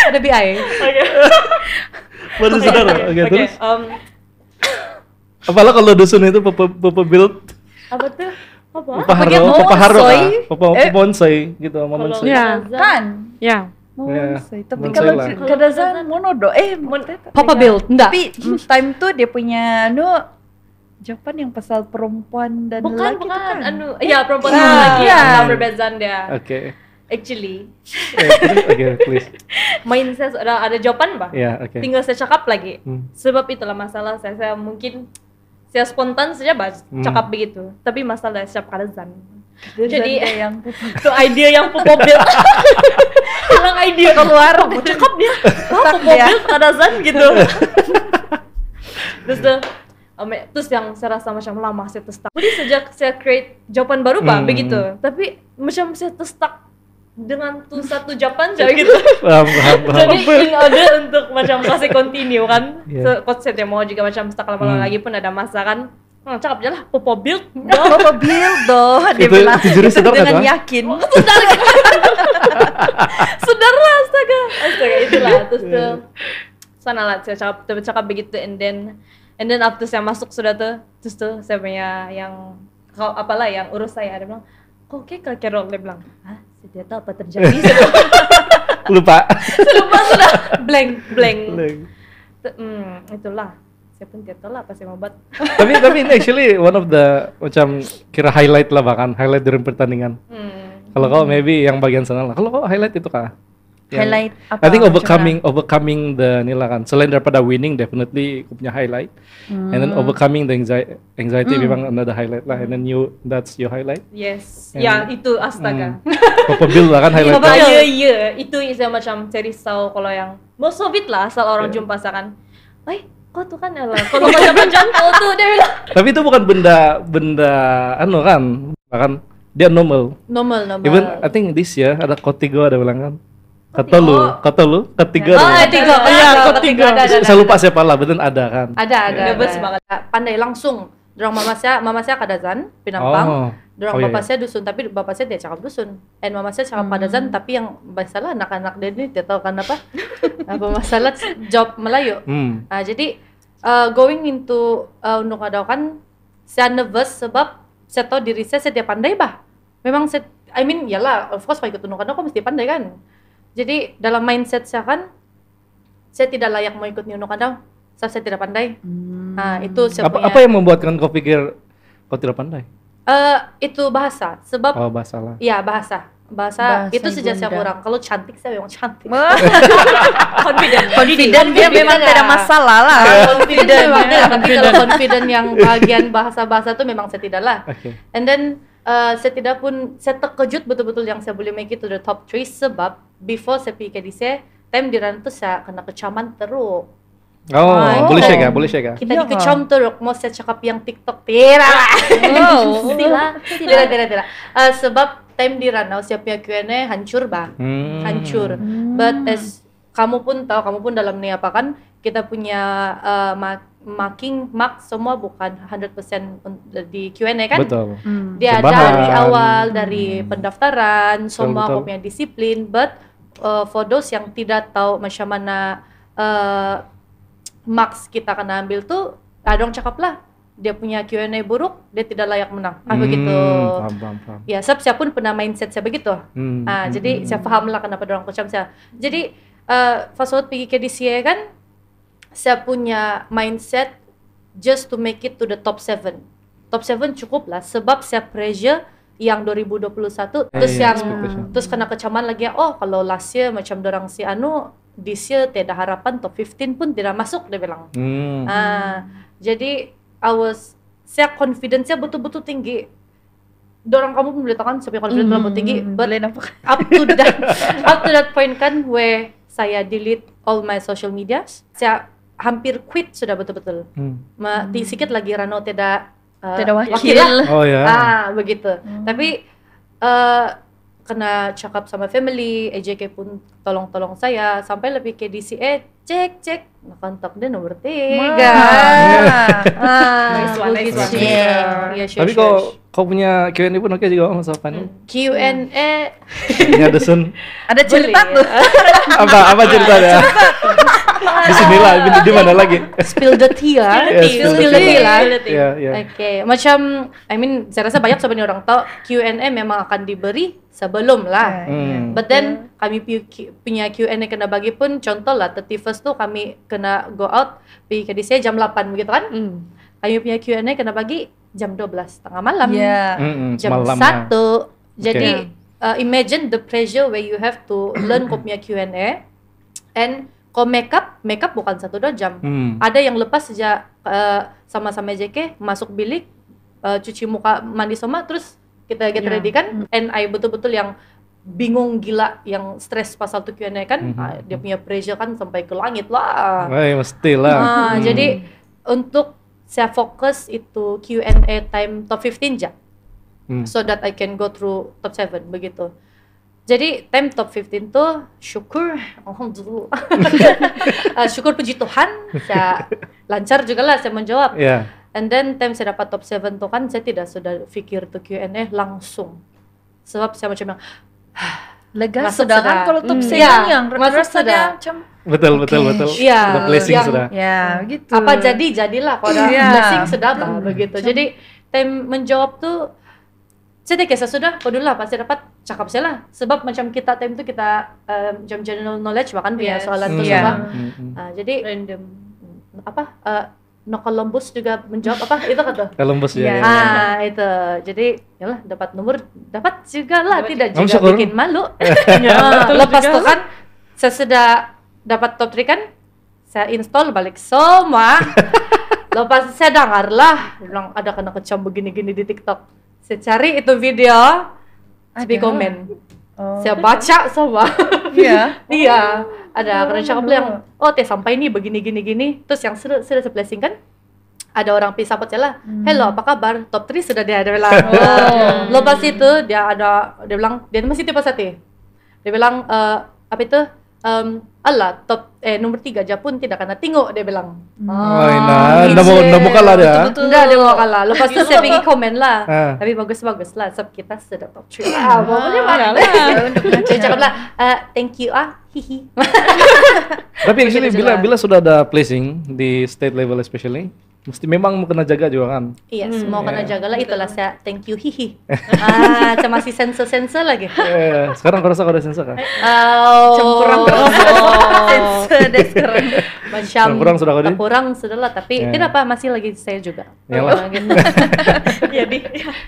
ada BI baru sadar oke okay, okay, terus um, apalah kalau dusun itu pepe pepe build apa tuh apa Papa Haro, papa Papa Papa, bonsai gitu bonsai ya kan ya bonsai. Tapi kalau Mono do. eh mon, Papa Bill enggak. Tapi mm, time tuh dia punya anu jawaban yang pasal perempuan dan bukan, lelaki bukan. Kan? Anu, ya perempuan ah, dan lelaki ya, perbezaan dia. Oke. Okay actually. Eh, okay, please. Main saya sudah ada jawaban, Pak. Yeah, okay. Tinggal saya cakap lagi. Hmm. Sebab itulah masalah saya, saya mungkin saya spontan saja bahas hmm. cakap begitu. Tapi masalah siap kalian. Jadi yang itu idea yang pemobil. Hilang idea keluar. cakap dia. Oh, popobil kadazan gitu. terus tuh um, terus yang saya rasa macam lama saya terstak. Jadi sejak saya create jawaban baru pak hmm. begitu. Tapi macam saya terstak dengan tuh satu Japan aja gitu. Paham, paham, paham. Jadi in order untuk macam masih continue kan. Yeah. So, konsepnya mau juga macam setelah lama hmm. lagi pun ada masa kan. Hmm, cakep aja lah, popo build. dong. popo build doh, dia itu, bilang. Itu sedar dengan kan? yakin. Oh, sedar. sedar lah, astaga. Astaga, itulah. Terus tuh, sana lah, saya cakap, tapi cakap begitu. And then, and then after saya masuk sudah tuh, terus tuh saya punya yang, apalah yang urus saya. Dia bilang, kok kayak kira-kira? Dia bilang, hah? tahu apa terjadi? Lupa. Lupa sudah blank blank. blank. Hmm, itulah saya pun tidak tahu lah apa saya mau buat. tapi tapi ini actually one of the macam kira highlight lah bahkan highlight dari pertandingan. Hmm. Kalau kau maybe yang bagian sana lah. Kalau kau highlight itu kah? highlight apa? I think overcoming cuman? overcoming the nila kan. Selain daripada winning definitely punya highlight. Hmm. And then hmm. overcoming the anxiety, anxiety hmm. memang another highlight lah. And then you that's your highlight. Yes. And, ya itu astaga. Hmm. Papel lah kan highlight. iya ya ya itu yang macam cari tahu kalau yang most of it lah asal orang yeah. jumpa kan, Eh, kok tuh kan Allah kalau macam-macam tuh dia bilang. Tapi itu bukan benda benda anu kan, bahkan dia normal. Normal, normal. Even I think this ya ada Kotigo ada bilang kan, Kata lu, oh. kata lu, ketiga Oh, ada. ketiga. Oh, iya, ketiga. Saya lupa siapa lah, betul ada kan. Ada, ada. Iya, ada semangat. Pandai langsung. Dorong oh. mama saya, mama saya kadazan, pinampang. Oh. Dorong oh, iya, iya. bapak saya dusun, tapi bapak saya dia cakap dusun. And mama saya cakap hmm. padazan, tapi yang masalah anak-anak dia ini dia tahu kenapa. apa masalah job Melayu. Hmm. Nah, jadi uh, going into uh, eh, Undung kan saya nervous sebab saya tahu diri saya, setiap pandai bah. Memang saya, I mean, iyalah, of course, kalau ikut tunukan, aku mesti pandai kan jadi dalam mindset saya kan saya tidak layak mau ikut New kadang saya, tidak pandai hmm. nah itu saya apa, punya, apa yang membuat kau pikir kau tidak pandai uh, itu bahasa sebab oh bahasa lah Iya bahasa bahasa, bahasa itu sejak saya kurang kalau cantik saya memang cantik confident confident dia memang tidak masalah lah confident tapi kalau confident yang bagian bahasa bahasa itu memang saya tidak lah okay. and then uh, saya tidak pun saya terkejut betul-betul yang saya boleh make it to the top three sebab before saya pikir di saya time di tuh saya kena kecaman teruk Oh, oh, boleh share kan? ya, boleh share ya. Kita dikecam teruk, mau saya cakap yang TikTok tira Oh, tira, tira, tira, tira. sebab time di ranau yang Q&A hancur bah, hmm. hancur. Hmm. But as kamu pun tahu, kamu pun dalam nih apa kan, kita punya uh, marking mark semua bukan 100% di Q&A kan? Betul. Hmm. Dia ada dari awal dari hmm. pendaftaran, semua punya disiplin, but uh, for those yang tidak tahu macam mana uh, eh, max kita akan ambil tuh kadang ah, cakap lah dia punya Q&A buruk dia tidak layak menang ah hmm, begitu paham, paham, paham. ya siap saya pun pernah mindset saya begitu hmm, ah hmm, jadi hmm, saya paham hmm. lah kenapa orang kocam saya jadi uh, fast forward pergi ke DCA kan saya punya mindset just to make it to the top seven. top seven cukup lah sebab saya pressure yang 2021 eh, terus iya, yang terus kena kecaman lagi oh kalau last year macam dorang si anu this year tidak harapan top 15 pun tidak masuk dia bilang hmm. uh, jadi I was saya confidence-nya betul-betul tinggi dorong kamu pun hmm, hmm, boleh tahu kan sampai confidence mm, tinggi boleh but up to that up to that point kan where saya delete all my social medias saya hampir quit sudah betul-betul hmm. sedikit lagi Rano tidak Eh, tidak wakil. Oh ya. Ah, begitu. Hmm. Tapi uh, kena cakap sama family, EJK pun tolong-tolong saya sampai lebih ke DC eh cek cek nah, top dia nomor tiga. Ah, begitu. Ya, Tapi kok kau punya Q&A pun oke juga juga sama Sofan. Q&A. Ini ada sun. Ada cerita tuh. apa apa cerita ya? di sini lah, di mana lagi? Spill the tea lah, spill, the tea, lah. Iya, iya. Oke, macam, I mean, saya rasa banyak sebenarnya orang tahu Q&A memang akan diberi sebelum lah. Iya, hmm. But then yeah. kami punya Q&A kena bagi pun contoh lah, the first tuh kami kena go out pergi ke saya jam delapan begitu kan? mm. Kami punya Q&A kena bagi jam dua belas tengah malam, yeah. mm -hmm, jam satu. Jadi okay. uh, imagine the pressure where you have to learn kopnya Q&A and kalau makeup, makeup bukan satu dua jam. Hmm. Ada yang lepas sejak uh, eh, sama-sama JK masuk bilik, uh, cuci muka, mandi semua, terus kita get yeah. ready kan. Hmm. And I betul-betul yang bingung gila yang stres pas satu Q&A kan hmm. Ah, dia punya pressure kan sampai ke langit lah. Wah, mesti lah. Nah, hmm. jadi untuk saya fokus itu Q&A time top 15 aja. Hmm. So that I can go through top 7 begitu. Jadi time top 15 tuh syukur, alhamdulillah. uh, syukur puji Tuhan, saya lancar juga lah saya menjawab. Yeah. And then time saya dapat top 7 tuh kan saya tidak sudah pikir tuh Q&A langsung. Sebab saya macam yang lega sudah kan kalau top 7 hmm. ya, yang sudah macam betul okay. betul betul ya, sudah blessing yang, sudah ya hmm. gitu apa jadi jadilah kalau ada iya. blessing sudah begitu hmm. jadi time menjawab tuh saya tidak kisah sudah dulu lah pasti dapat cakap sih lah sebab macam kita time itu kita um, eh, jam general knowledge bahkan punya yes. soalan tuh yeah. mm Uh, jadi random apa uh, eh, Columbus juga menjawab apa itu kata Columbus ya. Yeah. Ya, ya. Ah itu jadi ya lah dapat nomor dapat juga lah dapat tidak juga, juga syukur. bikin malu. ya, ya lepas itu kan saya sudah dapat top 3 kan saya install balik semua. lepas saya dengar lah bilang ada kena kecam begini-gini di TikTok. Saya cari itu video tapi ya. komen oh. saya baca semua iya iya oh. ada oh, karena cakep yang oh teh sampai ini begini gini gini terus yang sudah sudah seblessing kan ada orang pisah pot lah hmm. hello apa kabar top 3 sudah dia ada bilang lo pas itu dia ada dia bilang dia masih tipe sate dia bilang uh, apa itu um, Allah, top eh nomor tiga Japun tidak karena tengok dia bilang. Oh, oh nah, ndak mau ndak mau kalah dia. Dah dia mau kalah. Lepas tu saya pergi komen lah. Ah. Tapi bagus-bagus lah sebab kita sedap top three Ah, bagusnya ah, mana lah. Dia cakap lah, eh, thank you ah. Hihi. Tapi actually bila bila sudah ada placing di state level especially, mesti memang mau kena jaga juga kan iya yes, hmm, mau kena iya. jaga lah itulah saya thank you hihi ah sama si sensor sensor lagi yeah, iya, iya. sekarang kau rasa kau ada sensor kan oh, cempurang oh, sensor des macam kurang sudah kau kurang sudah lah tapi yeah. apa masih lagi saya juga ya lah jadi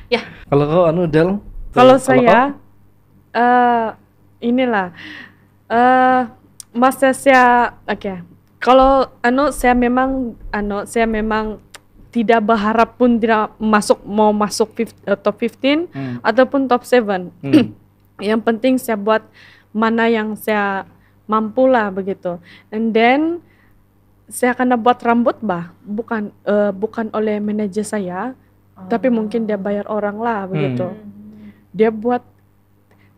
ya kalau kau anu Del kalau saya eh uh, inilah uh, masa saya oke okay kalau ano saya memang ano saya memang tidak berharap pun tidak masuk mau masuk uh, top 15 hmm. ataupun top 7. Hmm. yang penting saya buat mana yang saya mampu lah begitu. And then saya akan buat rambut bah, bukan uh, bukan oleh manajer saya, oh. tapi mungkin dia bayar orang lah hmm. begitu. Hmm. Dia buat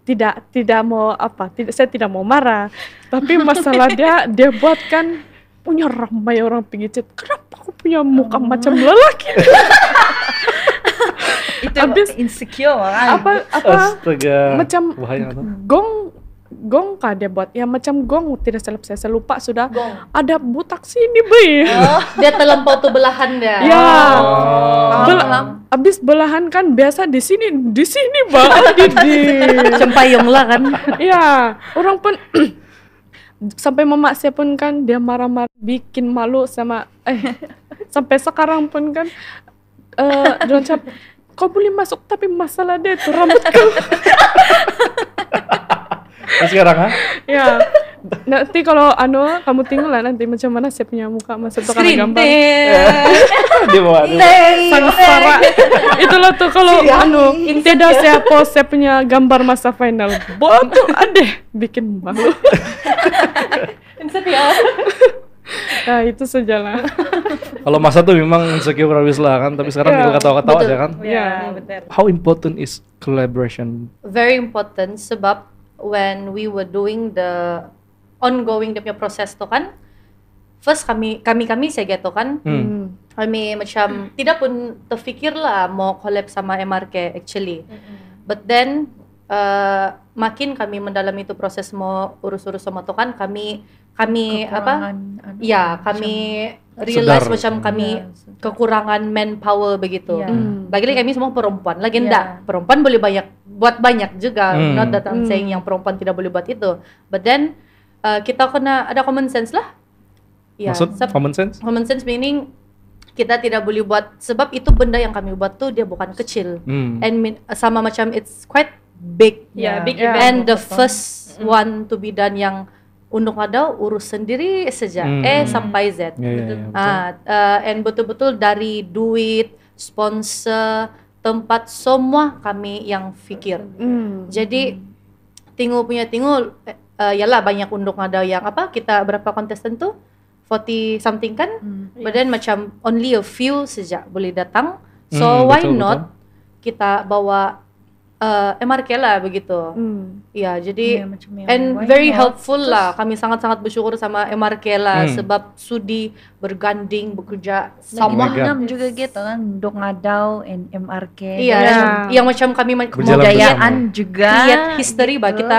tidak tidak mau apa tidak saya tidak mau marah tapi masalah dia dia buatkan punya ramai orang chat kenapa aku punya muka oh. macam lelaki itu Abis, insecure kan? apa apa Astaga. macam Bahaya, gong gong kah dia buat ya macam gong tidak selep saya lupa sudah gong. ada butak sini be oh, dia terlampau tuh belahan dia ya oh. Bel abis belahan kan biasa di sini di sini bang di di lah kan ya orang pun sampai mama saya pun kan dia marah-marah bikin malu sama eh sampai sekarang pun kan eh uh, kau boleh masuk tapi masalah dia itu rambut kau sekarang ha? ya nanti kalau anu kamu tinggal nanti macam mana punya muka masuk tukang gambar di bawah sengsara itu lo tuh kalau anu tidak siapa punya gambar masa final bot adeh bikin malu insecure nah itu sejalan kalau masa tuh memang insecure habis lah kan tapi sekarang yeah. ketawa-ketawa aja kan iya yeah. betul how important is collaboration very important sebab when we were doing the ongoing dia punya proses tuh kan first kami kami kami saya gitu kan hmm. kami hmm. macam hmm. tidak pun terfikir lah mau collab sama MRK actually hmm. but then uh, makin kami mendalami itu proses mau urus-urus sama tuh kan kami kami kekurangan, apa anu ya kami macam, realize sedar. macam kami ya, kekurangan manpower begitu ya. hmm. lagi hmm. lagi kami semua perempuan lagi ya. perempuan boleh banyak buat banyak juga hmm. not that I'm saying hmm. yang perempuan tidak boleh buat itu but then Eh, kita kena ada common sense lah. Ya, Maksud sep, common sense? Common sense meaning kita tidak boleh buat sebab itu benda yang kami buat tuh dia bukan kecil. Hmm. And min, sama macam it's quite big. Yeah, yeah. big yeah. event. And the gitu. first one to be done yang untuk ada urus sendiri saja hmm. eh sampai Z. Yeah, yeah, yeah, ah, uh, and betul-betul dari duit, sponsor, tempat semua kami yang pikir. Mm. Jadi mm. tinggal punya eh, uh, eh, ya lah banyak undung ada yang apa kita berapa kontestan tuh 40 something kan hmm, but then macam only a few sejak boleh datang hmm, so hmm, why betul, not betul. kita bawa uh, eh, MRK lah begitu hmm. ya jadi yeah, macam yang and very not? helpful Terus, lah kami sangat-sangat bersyukur sama MRK lah hmm. sebab sudi berganding bekerja sama oh juga gitu kan Dok Ngadau and MRK iya yeah. yeah. yang macam kami kebudayaan iya. juga lihat history gitu. bah kita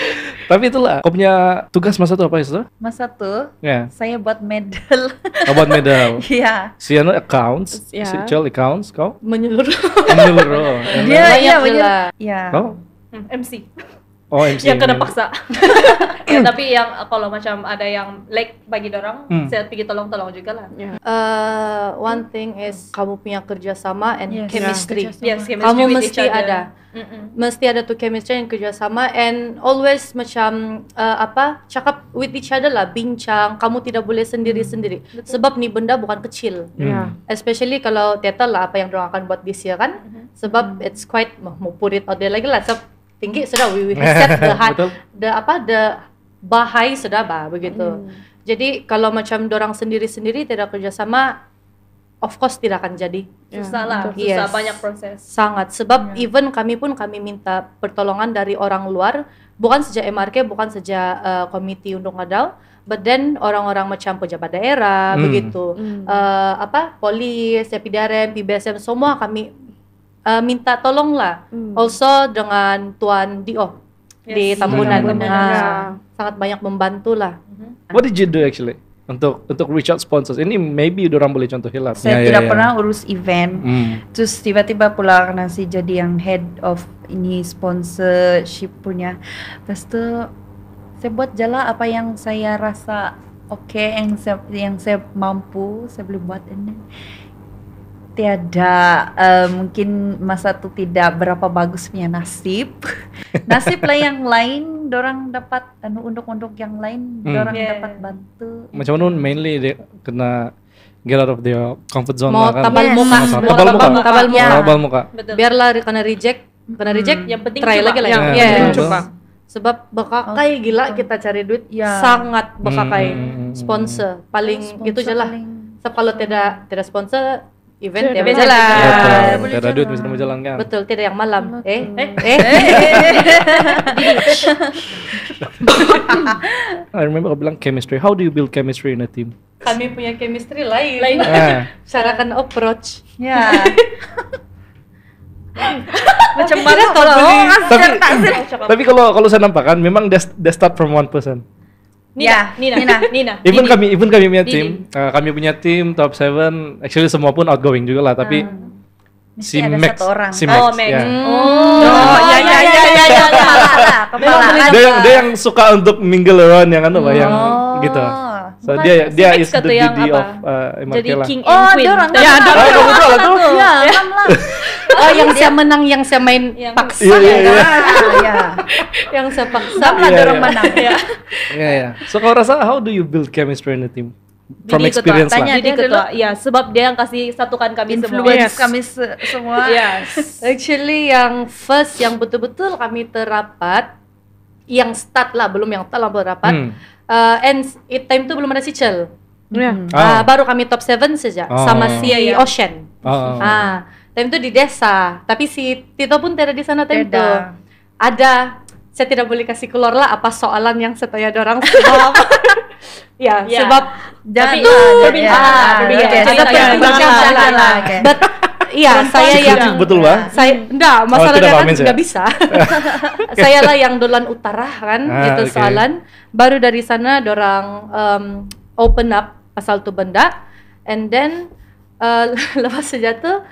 Tapi itulah, kau punya tugas masa itu apa itu? Ya, masa itu, yeah. saya buat medal. Oh, buat medal. Iya. yeah. Siano accounts, yeah. si ya. child accounts, kau? Menyeluruh. Menyeluruh. Dia, iya, iya menyeluruh. Iya. Kau? MC. Hmm, Oh, MC yang kena paksa. ya, tapi yang kalau macam ada yang like bagi dorong, hmm. saya pergi tolong-tolong juga lah. Yeah. Ya. Uh, one thing is kamu punya kerjasama and yes. chemistry. Yeah, yes, chemistry kamu mesti ada, Mm-mm. mesti ada tuh chemistry yang kerjasama and always macam uh, apa cakap with each other lah, bincang. Kamu tidak boleh sendiri-sendiri. Mm. Sebab nih benda bukan kecil. Hmm. Yeah. Especially kalau teater lah apa yang orang akan buat di sini kan. Mm-hmm. Sebab mm. it's quite mau purit atau there lagi lah. Sebab tinggi sudah we, we set the high, the apa the bar sudah bah begitu. Hmm. Jadi kalau macam dorang sendiri-sendiri tidak kerjasama, of course tidak akan jadi. Ya, susah lah, yes. banyak proses. Sangat, sebab yeah. even kami pun kami minta pertolongan dari orang luar, bukan sejak MRK, bukan sejak uh, eh, komite untuk ngadal, but then orang-orang macam pejabat daerah, mm. begitu, mm. Uh, apa, polis, epidarem, PBSM, semua kami uh, minta tolonglah hmm. also dengan Tuan Dio yes. di Tambunan yeah. nah, ya. sangat banyak membantu lah. Mm-hmm. What did you do actually? untuk untuk reach out sponsors ini maybe orang boleh contoh hilang saya yeah, ya, tidak yeah, pernah yeah. urus event mm. terus tiba-tiba pula nasi jadi yang head of ini sponsorship punya terus tuh saya buat jala apa yang saya rasa oke okay, yang saya yang saya mampu saya boleh buat ini tiada uh, mungkin masa itu tidak berapa bagusnya nasib. nasib lah yang lain dorang dapat anu untuk unduk yang lain hmm. dorang yeah. dapat bantu. Macam nun mainly dia kena get out of their comfort zone Mau lah kan. Tabal yes. muka, Mau tabal muka, tabal muka. Tabal Ya. Tabal muka. Biarlah kena reject, kena hmm. reject hmm. yang penting try coba. lagi lah yang ya. Yeah. Yeah. Sebab bekakai oh, gila kita cari duit ya. sangat bekakai hmm, hmm, hmm. sponsor paling oh, sponsor itu jelas. Paling... Sebab kalau tidak tidak sponsor event ya, TV iya, jalan. duit, bisa mau jalan kan. Betul, tidak yang malam. Eh, eh, eh. I remember aku bilang chemistry. How do you build chemistry in a team? Kami punya chemistry lain. Lain. Ah. Sarakan approach. Ya. Macam mana kalau oh, tapi, tapi kalau kalau saya nampak kan memang they start from one person. Nina, yeah. Nina, Nina, Nina. Even kami, even kami punya tim, uh, eh, kami punya tim top seven. actually semua pun outgoing juga lah, tapi hmm. si ada Max, satu orang. Si oh, Max, oh, Max. Ya. Hmm. Oh, oh, ya ya ya ya ya, ya, ya, ya kepala kepala. Dia yang dia yang suka untuk mingle around yang kan oh. yang gitu. So Bukan, dia ya, dia Max is the Didi of uh, Jadi King and oh, Queen. Oh, dia orang. Ya, ada orang. Ya, oh yang saya menang yang saya main yang paksa Iya, ya iya. yang saya paksa lah iya, dorong iya. menang ya iya. so kalau rasa how do you build chemistry in the team from Didi experience ketua, lah. Tanya ketua, ya sebab dia yang kasih satukan kami Influence semua. kami se semua. Yes. Actually yang first yang betul-betul kami terapat, yang start lah belum yang telah rapat. Hmm. Uh, and it time itu belum ada Cel. Yeah. Hmm. Uh, oh. Ah, baru kami top 7 saja oh. sama si Ocean. Oh. Uh, tapi itu di desa, tapi si Tito pun tidak di sana time itu. Ada, saya tidak boleh kasih keluar lah apa soalan yang saya dorang sebab ya, ya, sebab jadi tapi, ya. ada perbincangan lah. But iya saya yang betul lah. saya enggak masalahnya oh, enggak nggak bisa saya lah yang dolan utara kan ah, itu okay. soalan baru dari sana dorang um, open up pasal tu benda and then uh, lepas sejatuh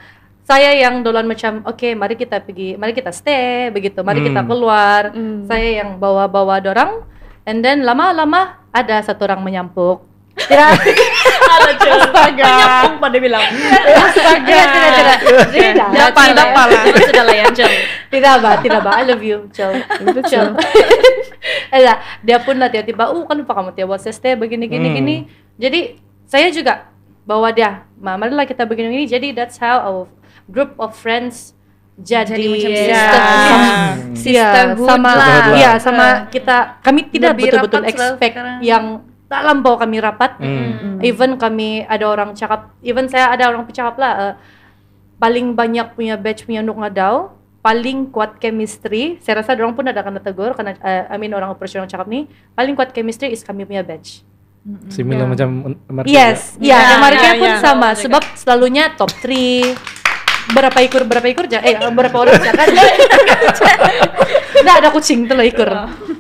saya yang dolan macam oke okay, mari kita pergi mari kita stay begitu mari hmm. kita keluar hmm. saya yang bawa-bawa dorang and then lama-lama ada satu orang menyampuk ya astaga menyampuk pada bilang astaga iya, tidak tidak tidak dapat apa lah sudah lah ya tidak bah tidak bah I love you cel itu cel tidak iya, dia pun lah tiba-tiba oh kan lupa kamu tiap saya stay begini gini hmm. gini jadi saya juga bawa dia mama lah kita begini gini. jadi that's how our group of friends jadi, jadi macam sister, yeah. yeah, sama lah. ya sama kita kami tidak betul-betul expect sekarang. yang tak lampau kami rapat hmm. hmm. even kami ada orang cakap even saya ada orang pecakap lah uh, paling banyak punya batch punya nuk ngadau paling kuat chemistry saya rasa orang pun ada kena tegur karena uh, eh, I mean orang operasional cakap nih paling kuat chemistry is kami punya batch similar yeah. Hmm. macam hmm. Amerika yes iya, ya yeah. yeah, Amerika yeah, pun yeah. sama sebab selalunya top 3 berapa ikur berapa ikur ekor eh berapa orang kan nah ada kucing tuh loh ekor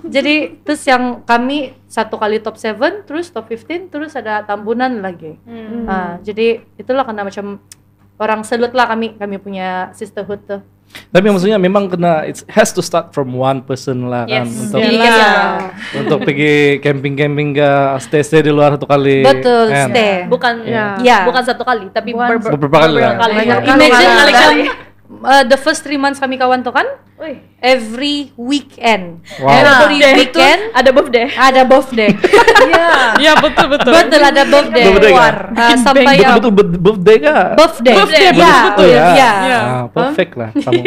jadi terus yang kami satu kali top 7 terus top 15 terus ada tambunan lagi hmm. nah, jadi itulah karena macam orang selut lah kami kami punya sisterhood tuh tapi maksudnya memang kena it has to start from one person lah kan untuk yeah. Iya untuk pergi camping-camping ke stay-stay di luar satu kali. Betul, kan? stay. Bukan yeah. Yeah. Iya. bukan satu kali tapi beberapa, kali. Beberapa kali. kali uh, the first three months kami kawan tuh kan Uy. every weekend wow. every nah, weekend itu ada birthday ada birthday iya iya betul betul betul ada birthday keluar uh, sampai betul, betul betul birthday kan birthday birthday ya yeah. betul ya yeah. yeah. yeah. ah, perfect huh? lah kamu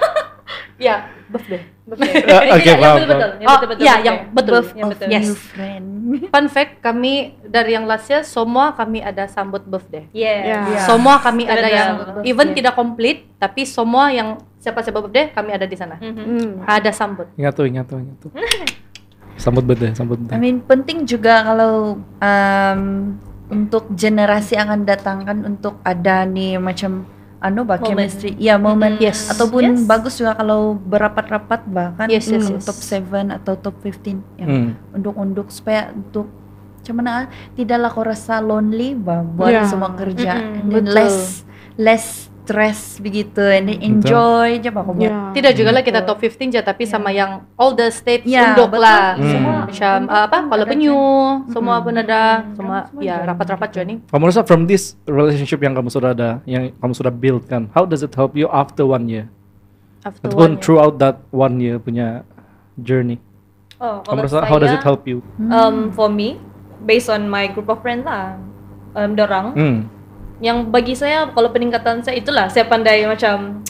ya buff deh. Ya. Iya, oke, okay, iya, iya, betul Yang betul, betul, oh, betul, betul, ya, yang betul. Buff yang betul. Yes. friend. Fun fact, kami dari yang last year semua kami ada sambut buff deh. Iya. Yeah. Yeah. yeah. Semua kami ada, ada yang even yeah. tidak komplit, tapi semua yang siapa-siapa buff deh kami ada di sana. Mhm. Mm -hmm. Ada sambut. Ingat tuh, ingat tuh, ingat tuh. sambut buff deh, sambut buff. I mean penting juga kalau um, untuk generasi akan datangkan untuk ada nih macam anu bah moment. chemistry ya moment mm-hmm. yes. ataupun yes. bagus juga kalau berapat-rapat bahkan yes, yes, hmm, yes. top 7 atau top 15 ya mm. untuk unduk supaya untuk cuman ah, tidaklah kau rasa lonely bah buat yeah. semua kerja mm -hmm. less less stress begitu and they enjoy aja Pak ya, Tidak juga lah kita top 15 aja tapi yeah. sama yang all the states yeah, undok lah. Hmm. Semua macam uh, apa? Kalau penyu, semua hmm. pun ada, hmm. semua, ya rapat-rapat Johnny. Kamu rasa from this relationship yang kamu sudah ada, yang kamu sudah build kan, how does it help you after one year? After Ataupun one year. throughout that one year punya journey. Oh, kamu rasa how does it help you? Um, hmm. for me, based on my group of friends lah, um, dorang. Hmm yang bagi saya kalau peningkatan saya itulah saya pandai macam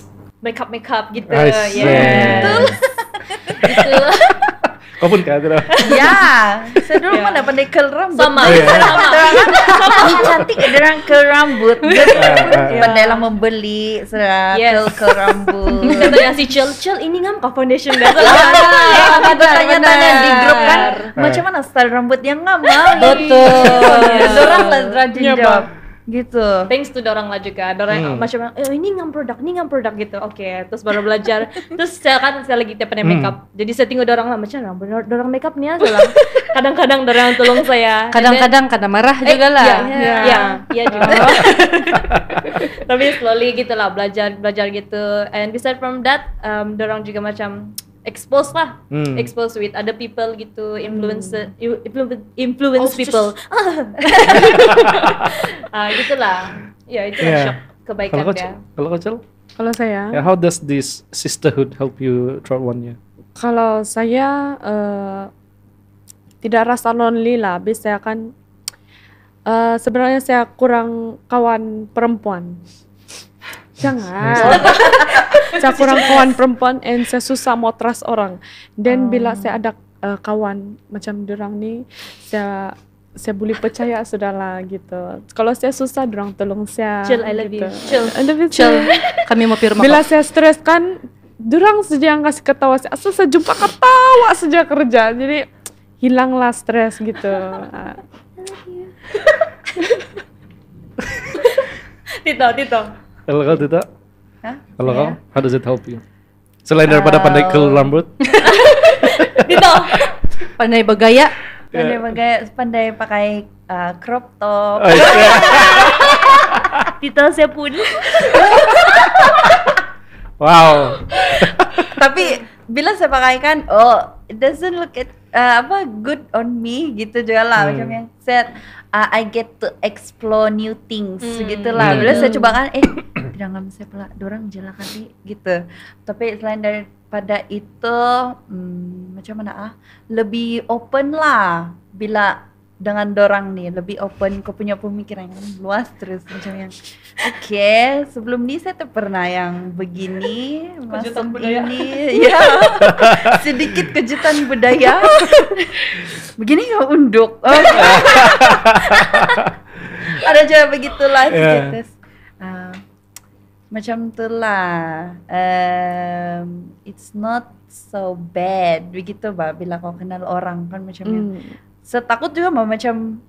makeup makeup gitu ya yeah. betul Kau pun kan Ya, saya dulu yeah. mana pandai kel rambut. Sama, oh, yeah. sama. Ini cantik ada kel rambut. Ya. Pandai lah membeli serah yes. kel rambut. Kata yang si chill chill ini ngam kau foundation dah. Ada ya, tanya-tanya di grup kan, macam mana style rambut yang ngam? Betul. Dorang gitu. lah rajin iya, jawab gitu thanks to orang lah juga orang hmm. macam eh, ini ngam produk ini ngam produk gitu oke okay. terus baru belajar terus saya kan saya lagi tiap makeup hmm. jadi saya tinggal orang lah macam orang orang makeup nih ya kadang-kadang orang tolong saya kadang-kadang kadang marah eh, juga lah iya iya, iya. iya, iya juga tapi slowly gitu lah belajar belajar gitu and beside from that um, orang juga macam expose lah hmm. expose with other people gitu hmm. influence hmm. influence, influence oh, people ah gitulah ya itu yeah. Ya. shock kebaikan kalau ya kalau kecil kalau saya yeah, how does this sisterhood help you throughout one year kalau saya uh, tidak rasa lonely lah habis saya kan uh, sebenarnya saya kurang kawan perempuan jangan saya kurang kawan perempuan and saya susah mau trust orang dan hmm. bila saya ada uh, kawan macam dorang ni saya saya boleh percaya sudahlah gitu. Kalau saya susah dorang tolong saya. Chill I love gitu. you. Chill. I love you. Chill. Kami mau pergi rumah. Bila saya stres kan dorang saja yang kasih ketawa saya. Asal saya jumpa ketawa sejak kerja. Jadi hilanglah stres gitu. Ah. Tito, Tito. Kalau Tito? Halo, Kalau kau, how does it help you? Selain uh, daripada eh, pandai ke rambut? Dito! Gitu. pandai bergaya. Ya. Pandai yeah. bergaya, pandai pakai uh, crop top. Oh, iya. Tito saya pun. wow. Tapi bila saya pakai kan, oh, it doesn't look at uh, apa good on me gitu juga lah hmm. macam yang set uh, I get to explore new things hmm. gitu lah. Hmm. Bila saya coba kan, eh dalam saya pula dorang jelas kali gitu tapi selain daripada itu hmm, macam mana ah lebih open lah bila dengan dorang nih lebih open kau punya pemikiran yang luas terus macam yang oke okay, sebelum ni saya tuh pernah yang begini kejutan masuk budaya. ini ya sedikit kejutan budaya begini ya unduk oh, ada juga begitulah yeah. gitu macam itulah um, it's not so bad begitu mbak bila kau kenal orang kan macam mm. setakut juga mbak macam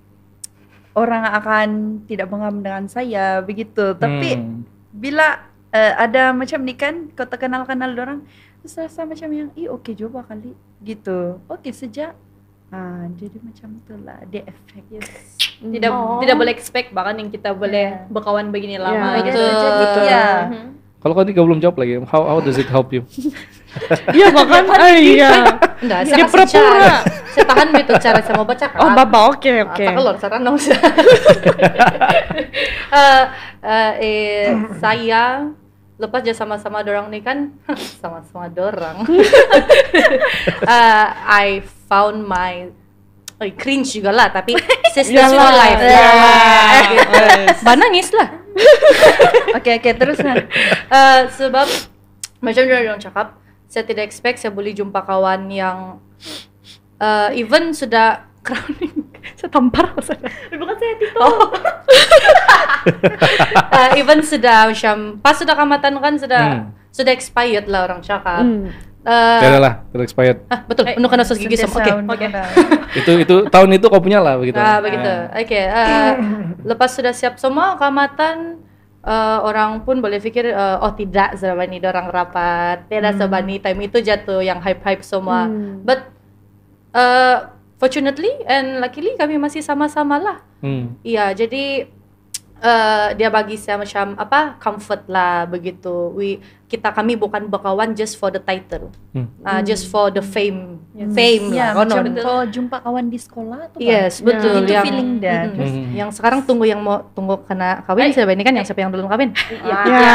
orang akan tidak mengam dengan saya begitu tapi mm. bila uh, ada macam ni kan kau terkenal kenal orang terus rasa macam yang i oke okay juga kali gitu oke sejak ah jadi macam itulah dia efek yes. Mm. tidak no. Oh. tidak boleh expect bahkan yang kita boleh yeah. berkawan begini lama yeah. itu betul, Yeah. Mm-hmm. Kalau kau belum jawab lagi, how how does it help you? Iya bahkan, iya. Enggak, saya kasih cara. Saya tahan begitu cara saya mau baca. Oh, baba, oke, okay, ah, oke. Okay. Kalau saran dong Eh, saya lepas aja sama-sama dorang nih kan sama-sama dorang uh, I found my oh, cringe juga lah tapi sister for life yeah. gitu. lah oke oke okay, terus nah uh, sebab macam dorang cakap saya tidak expect saya boleh jumpa kawan yang uh, even sudah crowning saya tampar maksudnya bukan saya tito oh. uh, even sudah macam pas sudah kamatan kan sudah hmm. sudah expired lah orang cakap hmm. Uh, ya lah, sudah expired. Ah, betul, eh, penuh kena sos gigi sama. Oke. itu itu tahun itu kau punya lah begitu. Ah, begitu. Ah. Oke, okay, uh, eh, lepas sudah siap semua kamatan uh, orang pun boleh pikir uh, oh tidak sebani orang rapat tidak hmm. sebani time itu jatuh yang hype hype semua hmm. but uh, fortunately and luckily kami masih sama-sama lah hmm. iya jadi uh, dia bagi saya macam apa comfort lah begitu we kita kami bukan bekawan just for the title, hmm. uh, hmm. just for the fame, yes. fame ya, lah. Yeah, kalau jumpa kawan di sekolah tuh. Yes, kan? betul. Yeah. Itu yang, feeling dan hmm. hmm. yang sekarang tunggu yang mau tunggu kena kawin siapa ini kan yang siapa yang belum kawin? Iya. Yeah. Ya.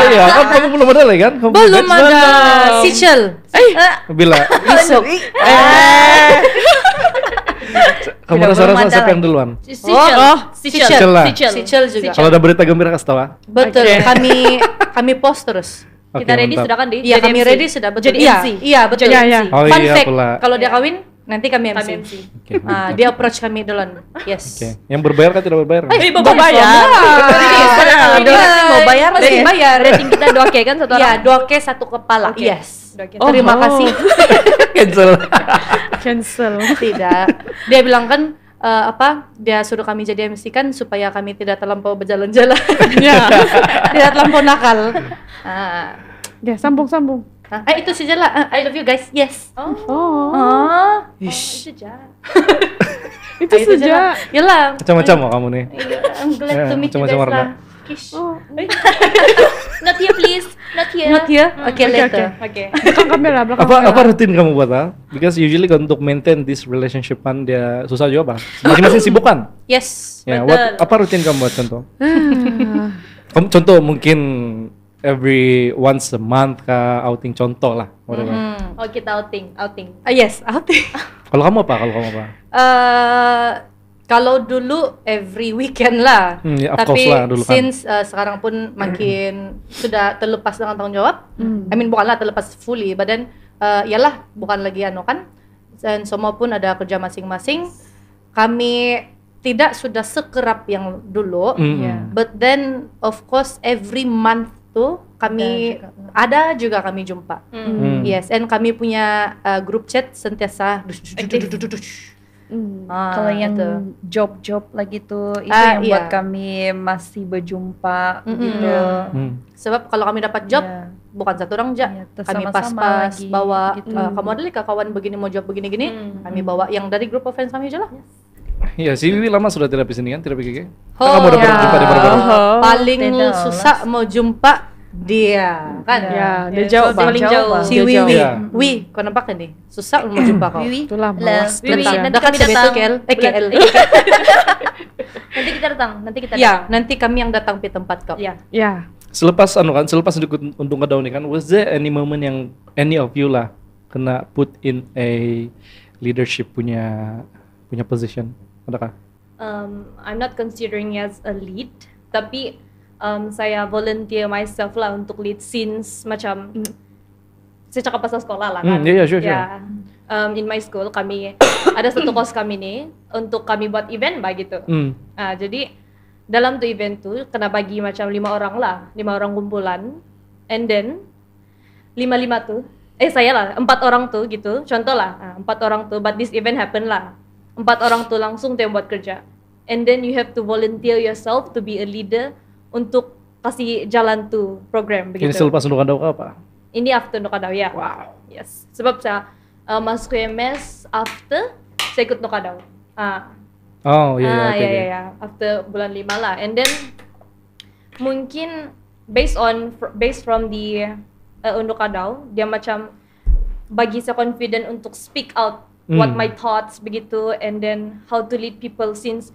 Oh iya, kan kamu belum ada lagi kan? Kamu belum ada. Sichel. Eh, ah. bila. Besok. Eh. Kamu rasa rasa siapa yang duluan? Sichel. Oh, oh. Sichel. Sichel juga. Kalau ada berita gembira kasih tahu. Ah. Betul. Kami kami post terus. Okay, kita ready sudah kan di iya, kami ready sudah betul jadi iya, MC. iya, iya betul jadi, iya. MC. Oh, fun iya, fact kalau dia iya. kawin nanti kami MC, kami MC. Ah, okay, uh, dia approach kami duluan yes okay. yang berbayar kan tidak berbayar eh, mau bayar mau ya. ya. bayar masih ya. bayar rating kita dua k kan satu orang dua k satu kepala okay. yes oh, terima kasih cancel cancel tidak dia bilang kan uh, apa dia suruh kami jadi MC kan supaya kami tidak terlampau berjalan-jalan ya tidak terlampau nakal uh. ya sambung sambung Hah? Eh itu si lah uh, I love you guys, yes Oh, oh. oh. Ish. oh itu Jela Itu sejak ya Yalah Macam-macam kamu nih iya, I'm glad to eh, meet you guys lah Oh, oh. not here please. Not here. Not here. Mm. Okay, okay later. Okay. okay. apa, Apa rutin kamu buat ah? Because usually untuk maintain this relationship kan dia susah juga Bang. Masing-masing sibuk kan? Yes. Ya, yeah, what, apa rutin kamu buat contoh? Ah. kamu contoh mungkin every once a month kah outing contoh lah Mm -hmm. Oh kita outing, outing. Uh, yes, outing. kalau kamu apa? Kalau kamu apa? Eh kalau dulu every weekend lah, hmm, ya, tapi lah, dulu kan. since uh, sekarang pun makin sudah terlepas dengan tanggung jawab. Hmm. I mean bukanlah terlepas fully, badan uh, ialah bukan lagi anu kan. Dan semua pun ada kerja masing-masing. Kami tidak sudah sekerap yang dulu, -hmm. yeah. but then of course every month tuh kami juga. ada juga kami jumpa. Mm. Hmm. Yes, and kami punya uh, grup chat sentiasa eh, Hmm, ah, kalau yang gitu. job-job lagi tuh itu ah, yang iya. buat kami masih berjumpa mm -hmm. gitu. Mm. Sebab kalau kami dapat job yeah. bukan satu orang aja, yeah, kami pas-pas bawa eh, gitu. uh, kamu ada kak kawan begini mau job begini gini, mm. kami bawa yang dari grup of friends kami aja lah. Yes. Ya, si Wiwi lama sudah tidak di sini kan, tidak pergi. Oh, kamu udah ya. jumpa di Barbaro. Oh, Paling susah mau jumpa dia kan iya. ya, dia jauh paling jauh, si Wiwi Wi kau nampak nih susah mau iya. jumpa kau Wiwi itulah malas Wiwi nanti kami datang eh KL nanti kita datang nanti kita ya, datang. ya nanti kami yang datang di tempat kau ya ya selepas anu kan selepas untung kedau nih kan was there any moment yang any of you lah kena put in a leadership punya punya position adakah um, I'm not considering as a lead tapi um, saya volunteer myself lah untuk lead scenes macam mm. saya cakap pasal sekolah lah hmm, kan. Mm, ya, yeah, yeah, sure, yeah. sure. Um, in my school kami ada satu kos kami nih untuk kami buat event bah gitu. Mm. Nah, jadi dalam tuh event tuh kena bagi macam lima orang lah, lima orang kumpulan, and then lima lima tuh eh saya lah empat orang tuh gitu contoh lah ah, empat orang tuh but this event happen lah empat orang tuh langsung tuh yang buat kerja and then you have to volunteer yourself to be a leader untuk kasih jalan tuh program begitu. Ini selepas Nukadawa apa? Ini after Nukadawa ya. Wow. Yes. Sebab saya uh, masuk UMS after saya ikut Nukadawa. Ah. Oh iya yeah, ah, iya okay, yeah, ya. after bulan lima lah. And then mungkin based on based from the uh, Nukadawa dia macam bagi saya confident untuk speak out mm. what hmm. my thoughts begitu and then how to lead people since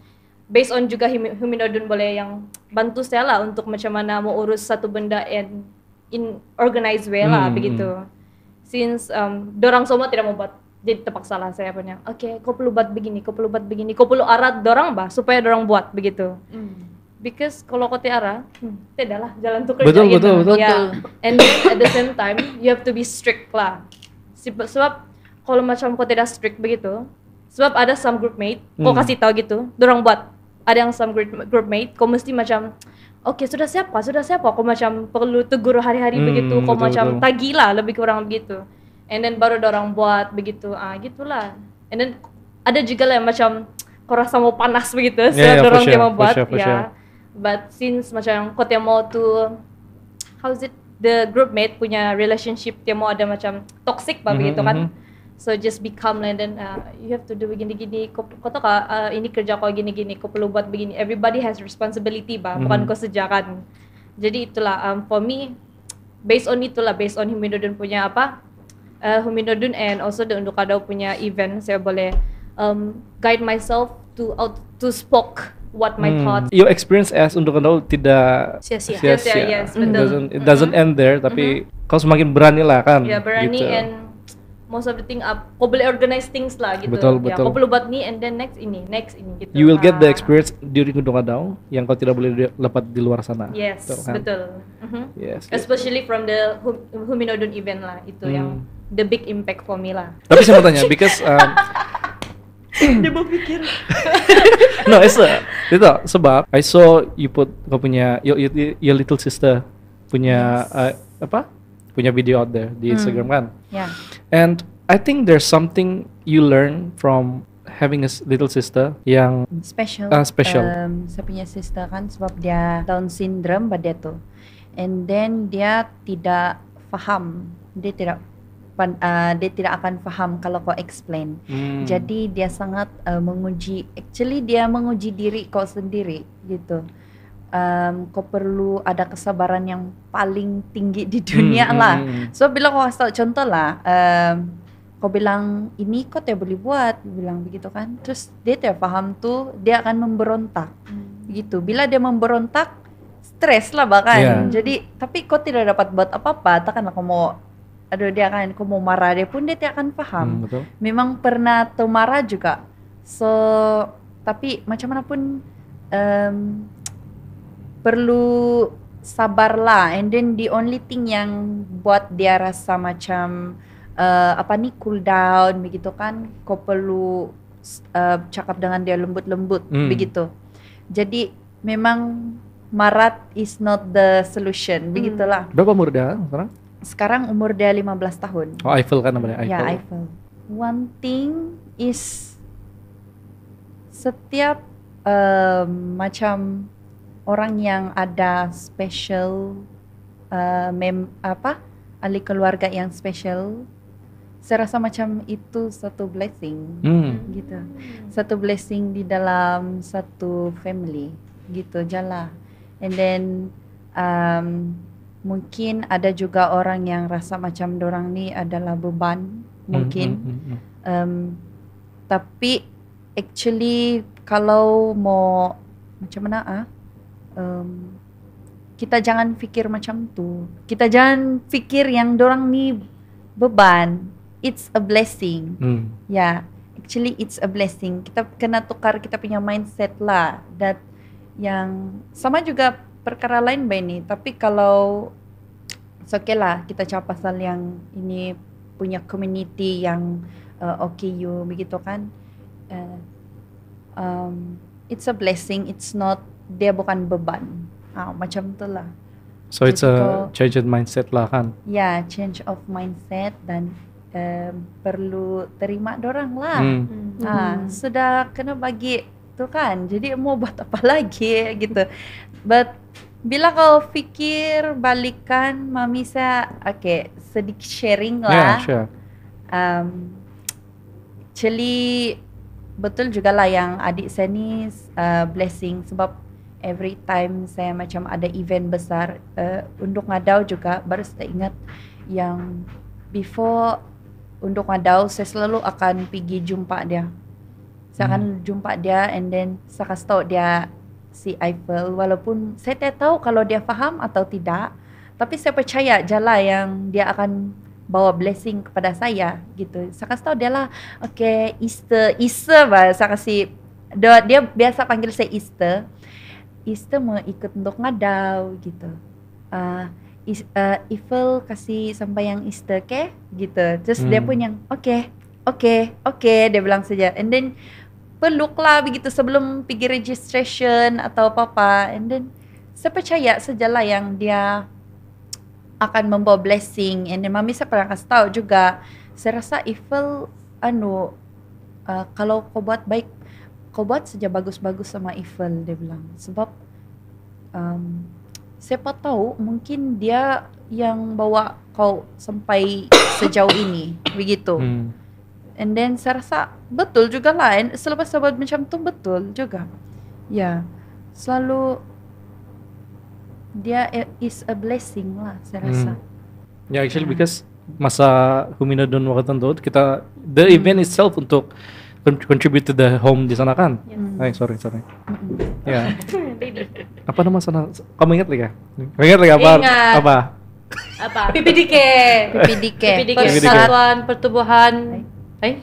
based on juga Humidodon boleh yang bantu saya lah untuk macam mana mau urus satu benda and in organized way lah hmm, hmm, begitu. Since um, dorang semua tidak mau buat jadi terpaksa lah saya punya. Oke, okay, kau perlu buat begini, kau perlu buat begini, kau perlu arat dorang bah supaya dorang buat begitu. Hmm. Because kalau kau tiara, hmm, tidak lah jalan tuh kerja betul, gitu. Betul, betul, yeah. betul. And then at the same time, you have to be strict lah. Sebab kalau macam kau tidak strict begitu, sebab ada some group mate, hmm. kau kasih tahu gitu, dorang buat ada yang sama group mate, kau mesti macam oke okay, sudah siapa sudah siapa kok macam perlu tegur hari-hari hmm, begitu kau macam tagi lah lebih kurang begitu and then baru orang buat begitu ah gitulah and then ada juga lah yang macam kau rasa mau panas begitu so yeah, yeah, orang sure, mau buat sure, ya yeah. sure. but since macam kau yang mau tuh how's it the group mate punya relationship dia mau ada macam toxic mm -hmm, begitu kan mm -hmm so just become and then uh, you have to do begini gini kok tahu kak uh, ini kerja kau gini-gini kau perlu buat begini everybody has responsibility bah mm-hmm. kau sejakan jadi itulah um, for me based on itulah based on Humidodun punya apa uh, Humidodun and also the untuk ada punya event saya boleh um, guide myself to out to spoke what my mm. thoughts your experience as untuk Undukadau tidak sia-sia sia-sia yes, yes, betul. it doesn't it mm-hmm. doesn't mm-hmm. end there tapi mm-hmm. kau semakin berani lah kan ya yeah, berani gitu. and most of the thing up kau boleh organize things lah gitu betul ya, betul kau perlu buat ni and then next ini next ini gitu you will get the ah. experience during Gunung Kadau yang kau tidak boleh dapat di luar sana yes betul, kan? betul. Mm -hmm. yes especially yes. from the hum Huminodon event lah itu hmm. yang the big impact for me lah tapi saya mau tanya because um, dia mau pikir no it's a, itu sebab I saw you put kau punya your, your, your little sister punya yes. uh, apa punya video out there di hmm. Instagram hmm. kan. Yeah. And I think there's something you learn from having a little sister yang special. Uh, special. Um, saya punya sister kan sebab dia Down syndrome pada itu. And then dia tidak faham, dia tidak pan, uh, dia tidak akan faham kalau kau explain. Hmm. Jadi dia sangat uh, menguji, actually dia menguji diri kau sendiri gitu um, kau perlu ada kesabaran yang paling tinggi di dunia hmm, hmm lah. Hmm, hmm. So bila kau kasih tau contoh lah, um, kau bilang ini kau tidak boleh buat, bilang begitu kan. Terus dia tidak paham tuh, dia akan memberontak. Hmm. Begitu. Bila dia memberontak, stres lah bahkan. Yeah. Jadi tapi kau tidak dapat buat apa-apa, takkan kau mau aduh dia akan kau mau marah dia pun dia tidak akan paham. Hmm, betul. Memang pernah tuh marah juga. So tapi macam mana pun um, perlu sabarlah and then the only thing yang buat dia rasa macam uh, apa nih cool down begitu kan kau perlu uh, cakap dengan dia lembut-lembut hmm. begitu jadi memang marat is not the solution hmm. begitulah berapa umur dia sekarang sekarang umur dia 15 tahun oh Eiffel kan namanya ya, Eiffel ya Eiffel one thing is setiap uh, macam orang yang ada special uh, mem apa ahli keluarga yang special saya rasa macam itu satu blessing hmm. gitu satu blessing di dalam satu family gitu jala and then um, mungkin ada juga orang yang rasa macam dorang ni adalah beban hmm, mungkin hmm, hmm, um, tapi actually kalau mau macam mana ah um, kita jangan pikir macam tu, kita jangan pikir yang dorang ni beban it's a blessing hmm. ya yeah, actually it's a blessing kita kena tukar kita punya mindset lah that yang sama juga perkara lain by ini, tapi kalau it's okay lah kita cakap pasal yang ini punya community yang uh, okay you begitu kan uh, um, it's a blessing it's not dia bukan beban. Ah, macam itulah. So Jadi it's a change of mindset lah kan? Ya, yeah, change of mindset dan uh, perlu terima dorang lah. Hmm. Hmm. Ah, hmm. sudah kena bagi tu kan. Jadi mau buat apa lagi gitu. But bila kau fikir balikan mami saya oke okay, sedikit sharing lah. Yeah, sure. Um, actually betul juga lah yang adik saya ni uh, blessing sebab every time saya macam ada event besar uh, eh, untuk ngadau juga baru saya ingat yang before untuk ngadau saya selalu akan pergi jumpa dia saya hmm. akan jumpa dia and then saya kasih tahu dia si Eiffel walaupun saya tidak tahu kalau dia faham atau tidak tapi saya percaya jalan yang dia akan bawa blessing kepada saya gitu saya kasih tahu dia lah oke okay, Easter Easter bah saya kasih dia, dia biasa panggil saya Easter Iste mau ikut untuk ngadau gitu uh, is, uh, ah, Evil kasih sampai yang Iste ke gitu terus hmm. dia pun yang oke okay, oke okay, oke okay, dia bilang saja and then peluk lah begitu sebelum pergi registration atau apa-apa and then saya percaya sejala yang dia akan membawa blessing and then mami saya pernah kasih tahu juga saya rasa Evil anu uh, kalau kau buat baik kau buat saja bagus-bagus sama Evil dia bilang sebab um, siapa tahu mungkin dia yang bawa kau sampai sejauh ini begitu hmm. and then saya rasa betul juga lain selepas saya buat macam tu betul juga ya yeah. selalu dia is a blessing lah saya hmm. rasa hmm. ya yeah, actually ya. because masa Humina dan Wakatan kita the hmm. event itself untuk contribute to the home di sana kan? Yes. Hey, hmm. sorry, sorry. Mm-hmm. Ya. Yeah. apa nama sana? Kamu ingat lagi ya? Ingat lagi apa? Ingat. Apa? Apa? PPDK. PPDK. PPDK. Persatuan Pertubuhan. Eh?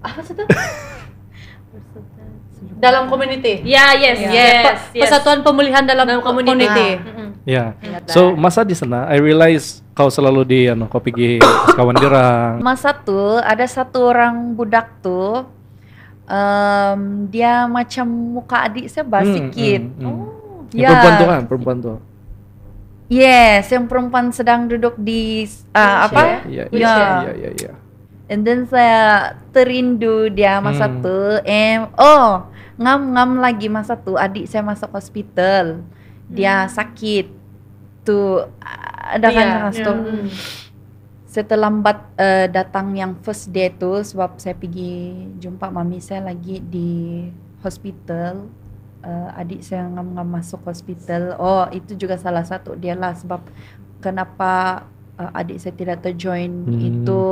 apa itu? dalam community. Ya, yeah, yes, yeah. yes, ya, yes. Persatuan Pemulihan dalam, dalam community. Ya. Yeah. So eh. masa di sana, I realize kau selalu di anu kau pergi kawan dirang. masa tuh ada satu orang budak tuh um, dia macam muka adik saya basikin. hmm, hmm, hmm. oh ya, perempuan tuh kan perempuan tuh Yes, yang perempuan sedang duduk di uh, apa? Iya iya, ya. iya, iya, iya, iya. And then saya terindu dia masa hmm. tu. Eh, oh, ngam-ngam lagi masa tu adik saya masuk hospital. Dia hmm. sakit. Tuh ada kan yeah. yeah. Setelah lambat uh, eh, datang yang first day itu sebab saya pergi jumpa mami saya lagi di hospital. Uh, adik saya nggak masuk hospital. Oh, itu juga salah satu dia lah sebab kenapa uh, adik saya tidak terjoin hmm. itu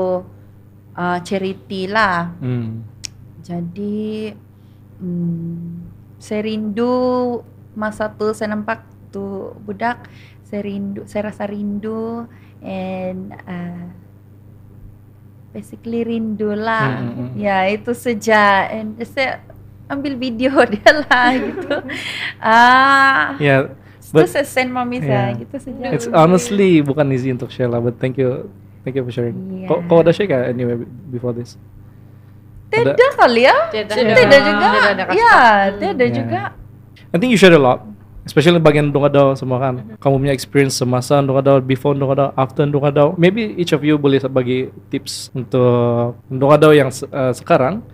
uh, charity lah. Hmm. Jadi hmm, saya rindu masa tu saya nampak tu budak saya rindu saya rasa rindu and uh, basically rindu lah hmm. hmm, hmm. ya itu saja and saya ambil video dia lah gitu ah ya, uh, yeah. But, saya send mami yeah. gitu saja it's honestly bukan easy untuk share lah but thank you thank you for sharing yeah. kok kok ada share gak anyway before this tidak kali ya tidak juga ya tidak hmm. juga I think you share a lot especially bagian dong ada semua kan mhm. kamu punya experience semasa dong before dong after dong maybe each of you boleh bagi tips untuk dong yang uh, sekarang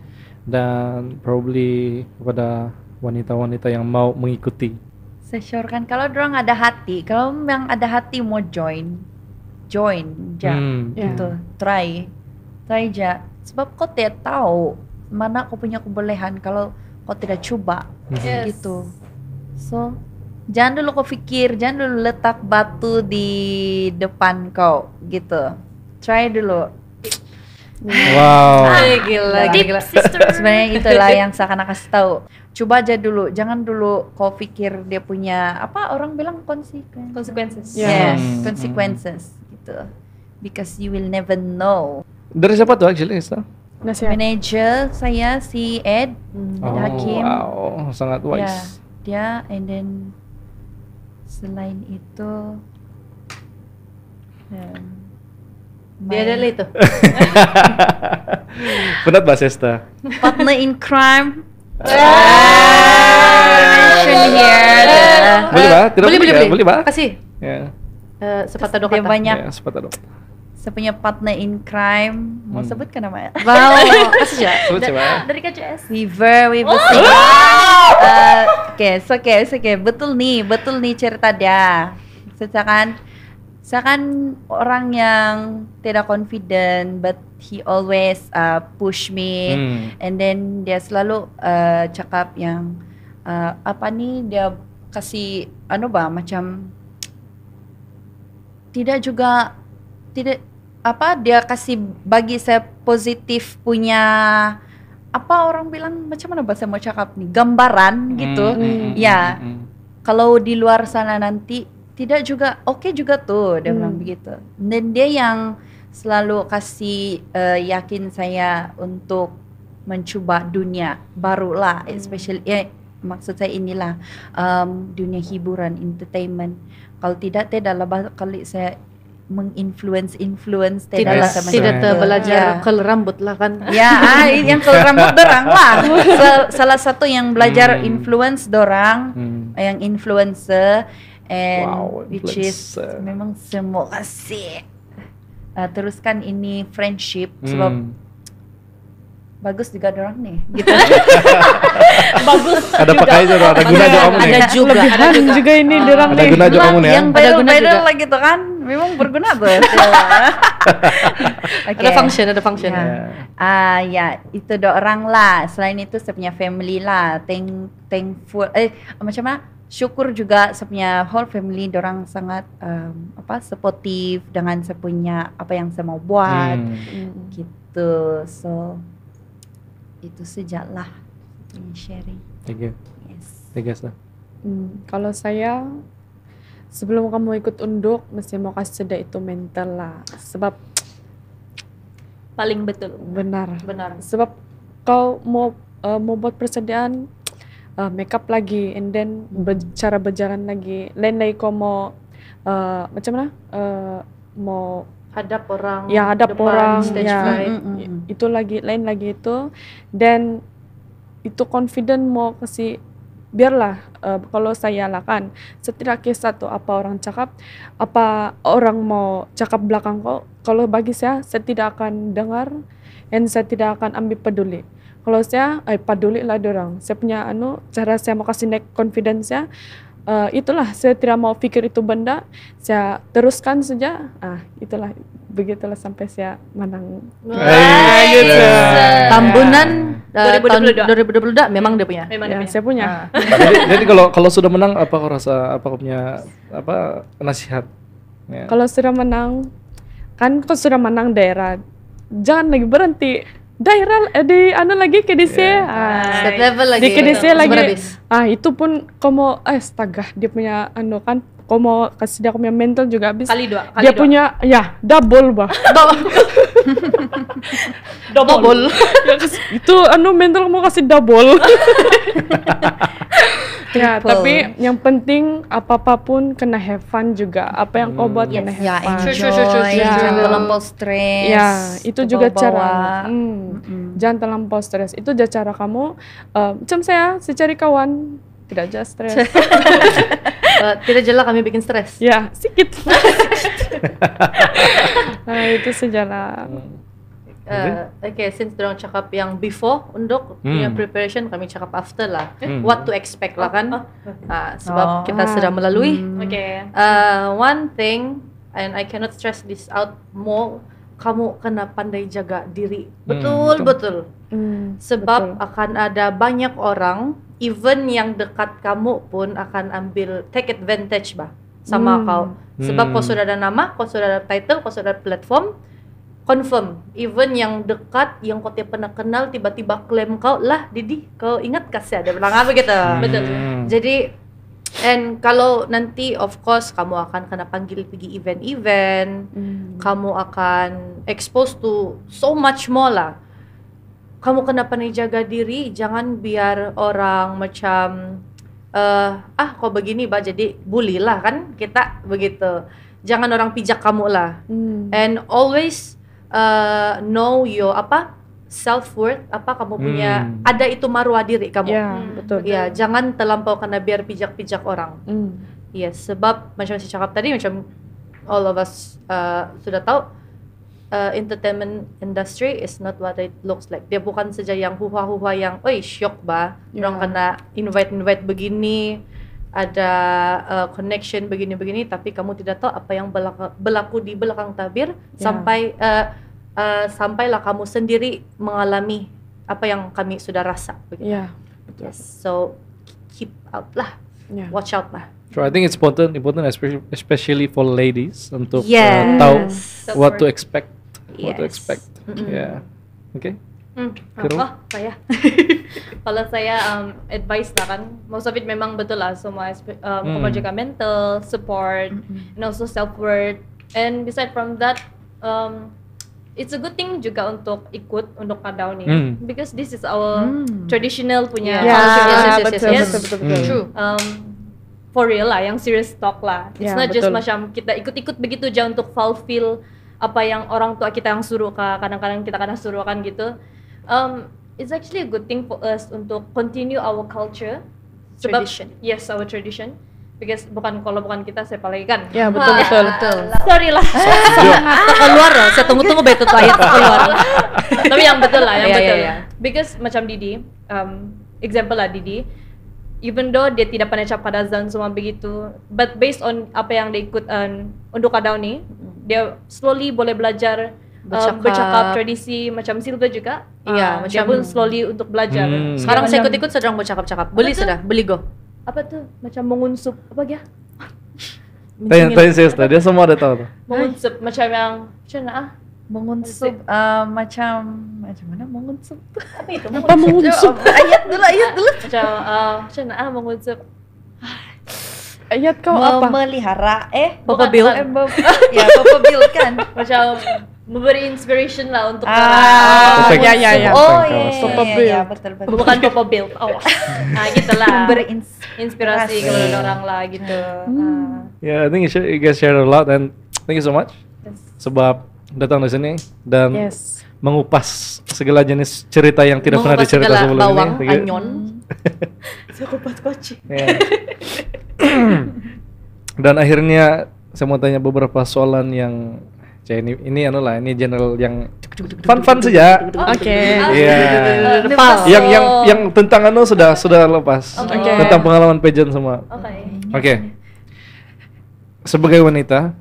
dan probably kepada wanita-wanita yang mau mengikuti syorkan kalau dorong ada hati kalau memang ada hati mau join join ja hmm. gitu yeah. try try ja sebab kau tidak tahu mana kau punya kebolehan kalau kau tidak coba yes. gitu so jangan dulu kau pikir, jangan dulu letak batu di depan kau gitu. Try dulu. Wow. Ay, ah, gila, gila, gila. Sebenarnya itulah yang saya akan kasih tahu. Coba aja dulu, jangan dulu kau pikir dia punya apa orang bilang konsekuensi. Consequences. Yeah. Yes, hmm, hmm. consequences gitu. Because you will never know. Dari siapa tuh actually, Ista? Nasihat. Manager saya si Ed, hmm. oh, Hakim. Wow, sangat wise. Yeah, dia and then selain itu um, dia ada itu benar mbak Sesta partner in crime ah. mention here boleh mbak boleh boleh boleh kasih ya. Uh, sepatah dua kata. Banyak. Ya, sepatah dua kata saya punya partner in crime mau hmm. sebut kan namanya wow ya sebut coba dari KCS Weaver Weaver oh. uh, oke okay, oke okay, oke okay. betul nih betul nih cerita dia saya kan saya kan orang yang tidak confident but he always uh, push me hmm. and then dia selalu uh, cakap yang uh, apa nih dia kasih anu bah macam tidak juga tidak apa dia kasih bagi saya positif punya apa orang bilang macam mana bahasa mau cakap nih gambaran hmm, gitu hmm, hmm ya hmm, hmm, hmm. kalau di luar sana nanti tidak juga oke okay juga tuh dia bilang begitu dan dia yang selalu kasih uh, yakin saya untuk mencoba dunia barulah lah hmm. especially ya, maksud saya inilah um, dunia hiburan entertainment kalau tidak tidak laba kali saya menginfluence-influence tidak sama tidak belajar yeah. ke rambut lah kan ya ah, yang ke rambut dorang lah salah satu yang belajar hmm. influence dorang hmm. yang influencer and wow, which is memang semua kasih uh, ah, teruskan ini friendship hmm. sebab bagus juga dorang nih gitu. bagus ada pakai juga ada guna iya, ya. juga om ada juga ada juga ini ah, dorang nih ada guna juga kamu nih yang baru baru lagi tuh kan memang berguna ya, gue okay. ada function ada function ya. Ah Yeah. Uh, ya itu dok orang lah selain itu saya punya family lah thank thankful eh macam mana syukur juga saya punya whole family orang sangat um, apa supportive dengan saya punya apa yang saya mau buat hmm. hmm. gitu so itu sejak lah sharing thank you yes thank you sir. Hmm, kalau saya sebelum kamu ikut unduk mesti mau kasih jeda itu mental lah sebab paling betul benar benar sebab kau mau uh, mau buat persediaan uh, makeup lagi and then be hmm. cara berjalan lagi lain lagi kau mau uh, macam mana uh, mau hadap orang ya hadap orang stage ya itu lagi lain lagi itu dan itu confident mau kasih biarlah uh, kalau saya lakukan setidaknya satu apa orang cakap apa orang mau cakap belakang kok kalau bagi saya saya tidak akan dengar dan saya tidak akan ambil peduli kalau saya eh, peduli lah dorang saya punya anu cara saya mau kasih naik confidence saya uh, itulah saya tidak mau pikir itu benda saya teruskan saja ah itulah begitulah sampai saya menang Wah, gitu. Iya. tambunan uh, 2022. 2022 memang dia punya memang ya, dia punya. saya punya nah. jadi, jadi kalau kalau sudah menang apa kau rasa apa kau punya apa nasihat ya. kalau sudah menang kan kau sudah menang daerah jangan lagi berhenti daerah eh, di anu lagi DC. yeah. ah, step level lagi di ke ya, lagi ah itu pun komo eh dia punya anu kan komo kasih dia punya mental juga habis kali dua kali dia dua. punya ya double bah double. double. Ya, itu anu mental mau kasih double. ya, tapi yang penting apa apapun kena have fun juga. Apa yang kau buat kena have ya, fun. Enjoy, ya, enjoy, jangan terlampau stres. Ya, itu juga bawa. cara. Hmm, mm -hmm. Jangan terlampau stres. Itu juga cara kamu. Uh, saya, saya cari kawan tidak aja stres. Eh, tidak jelas kami bikin stres. Ya, sedikit nah, itu sejarah. Uh, Oke, okay, since dorong cakap yang before untuk hmm. punya preparation kami cakap after lah. Hmm. hmm. What to expect lah kan? Uh, sebab oh. kita sudah melalui. Hmm. Oke. Okay. Uh, one thing and I cannot stress this out more. Kamu kena pandai jaga diri. Hmm, betul betul. betul. Hmm, sebab betul. akan ada banyak orang, even yang dekat kamu pun akan ambil take advantage bah sama hmm. kau sebab hmm. kau sudah ada nama kau sudah ada title kau sudah ada platform confirm even yang dekat yang kau tidak pernah kenal tiba-tiba klaim kau lah Didi kau ingat kasih ada bilang apa gitu hmm. betul jadi And kalau nanti of course kamu akan kena panggil pergi event-event, mm. kamu akan expose to so much more lah. Kamu kena pandai jaga diri, jangan biar orang macam uh, ah kok begini bah jadi bully lah kan kita begitu jangan orang pijak kamu lah hmm. and always uh, know your apa self worth apa kamu punya hmm. ada itu marwah diri kamu ya, hmm. betul ya betul. jangan terlampau karena biar pijak-pijak orang hmm. ya sebab macam saya cakap tadi macam all of us uh, sudah tahu uh, entertainment industry is not what it looks like. Dia bukan saja yang huwa-huwa yang, oi syok ba, yeah. orang kena invite-invite begini, ada uh, connection begini-begini, tapi kamu tidak tahu apa yang berlaku, berlaku di belakang tabir yeah. sampai uh, uh, sampailah kamu sendiri mengalami apa yang kami sudah rasa. Begitu. Yeah. Yes. So keep out lah, yeah. watch out lah. So I think it's important, important especially, especially for ladies untuk uh, yes. uh, tahu so what to expect what yes. to expect. Mm -hmm. Yeah. Okay. Hmm, oh, saya? Kalau saya um, advice lah kan, most of it memang betul lah semua um, mm. mental, support, mm -hmm. and also self worth. And beside from that, um, it's a good thing juga untuk ikut untuk kadaw nih, mm. because this is our mm. traditional punya yeah. culture. Yeah, yes, yes, betul, yes, yes. Betul, betul, hmm. betul. Mm. True. Um, for real lah, yang serious talk lah. It's yeah, not betul. just macam kita ikut-ikut begitu aja untuk fulfill apa yang orang tua kita yang suruh kak kadang-kadang kita kadang suruh kan gitu um, it's actually a good thing for us untuk continue our culture tradition yes our tradition because bukan kalau bukan kita saya lagi kan ya betul ah, betul betul ah, sorry lah ah. saya keluar lah saya tunggu tunggu betul ayat keluar tapi yang betul lah yang yeah, ya, betul yeah, yeah. because macam Didi um, example lah Didi even though dia tidak pernah cap zaman semua begitu but based on apa yang dia ikut um, untuk kadau nih dia slowly boleh belajar uh, bercakap, um, bercakap tradisi macam Silva juga. Iya, uh, macam dia pun slowly untuk belajar. Hmm. Sekarang saya ikut-ikut sedang bercakap-cakap. Beli sudah, beli go. Apa tuh? Macam mengunsup apa ya? Tanya, tanya saya dia semua ada tahu tuh. Mengunsup macam yang macam ah mengunsup uh, macam macam mana mengunsup apa itu mengunsup, apa mengunsup? ayat dulu ayat dulu macam uh, macam ah mengunsup ayat kau mem- apa? Memelihara eh Bapak oh, Bill. Eh, ya Bapak Bill kan. Macam memberi inspiration lah untuk ah, orang. Ya, ya, ya. Oh, iya, Papa iya, Ya, betul, betul. Bukan Papa Bill. Oh. Nah, gitu lah. Memberi inspirasi kalau orang lah gitu. Hmm. Ah. Yeah, I think you, you guys share a lot and thank you so much. Yes. Sebab datang di sini dan yes. mengupas segala jenis cerita yang tidak mengupas pernah diceritakan sebelumnya. Mengupas segala bawang, anyon, sekupat koci. Dan akhirnya saya mau tanya beberapa soalan yang Cah, ya ini ini anu lah, ini general yang fun-fun saja. Oke. Iya. Yang yang yang tentang anu sudah sudah lepas. Okay. Tentang pengalaman pageant semua. Oke. Okay. Okay. Sebagai wanita,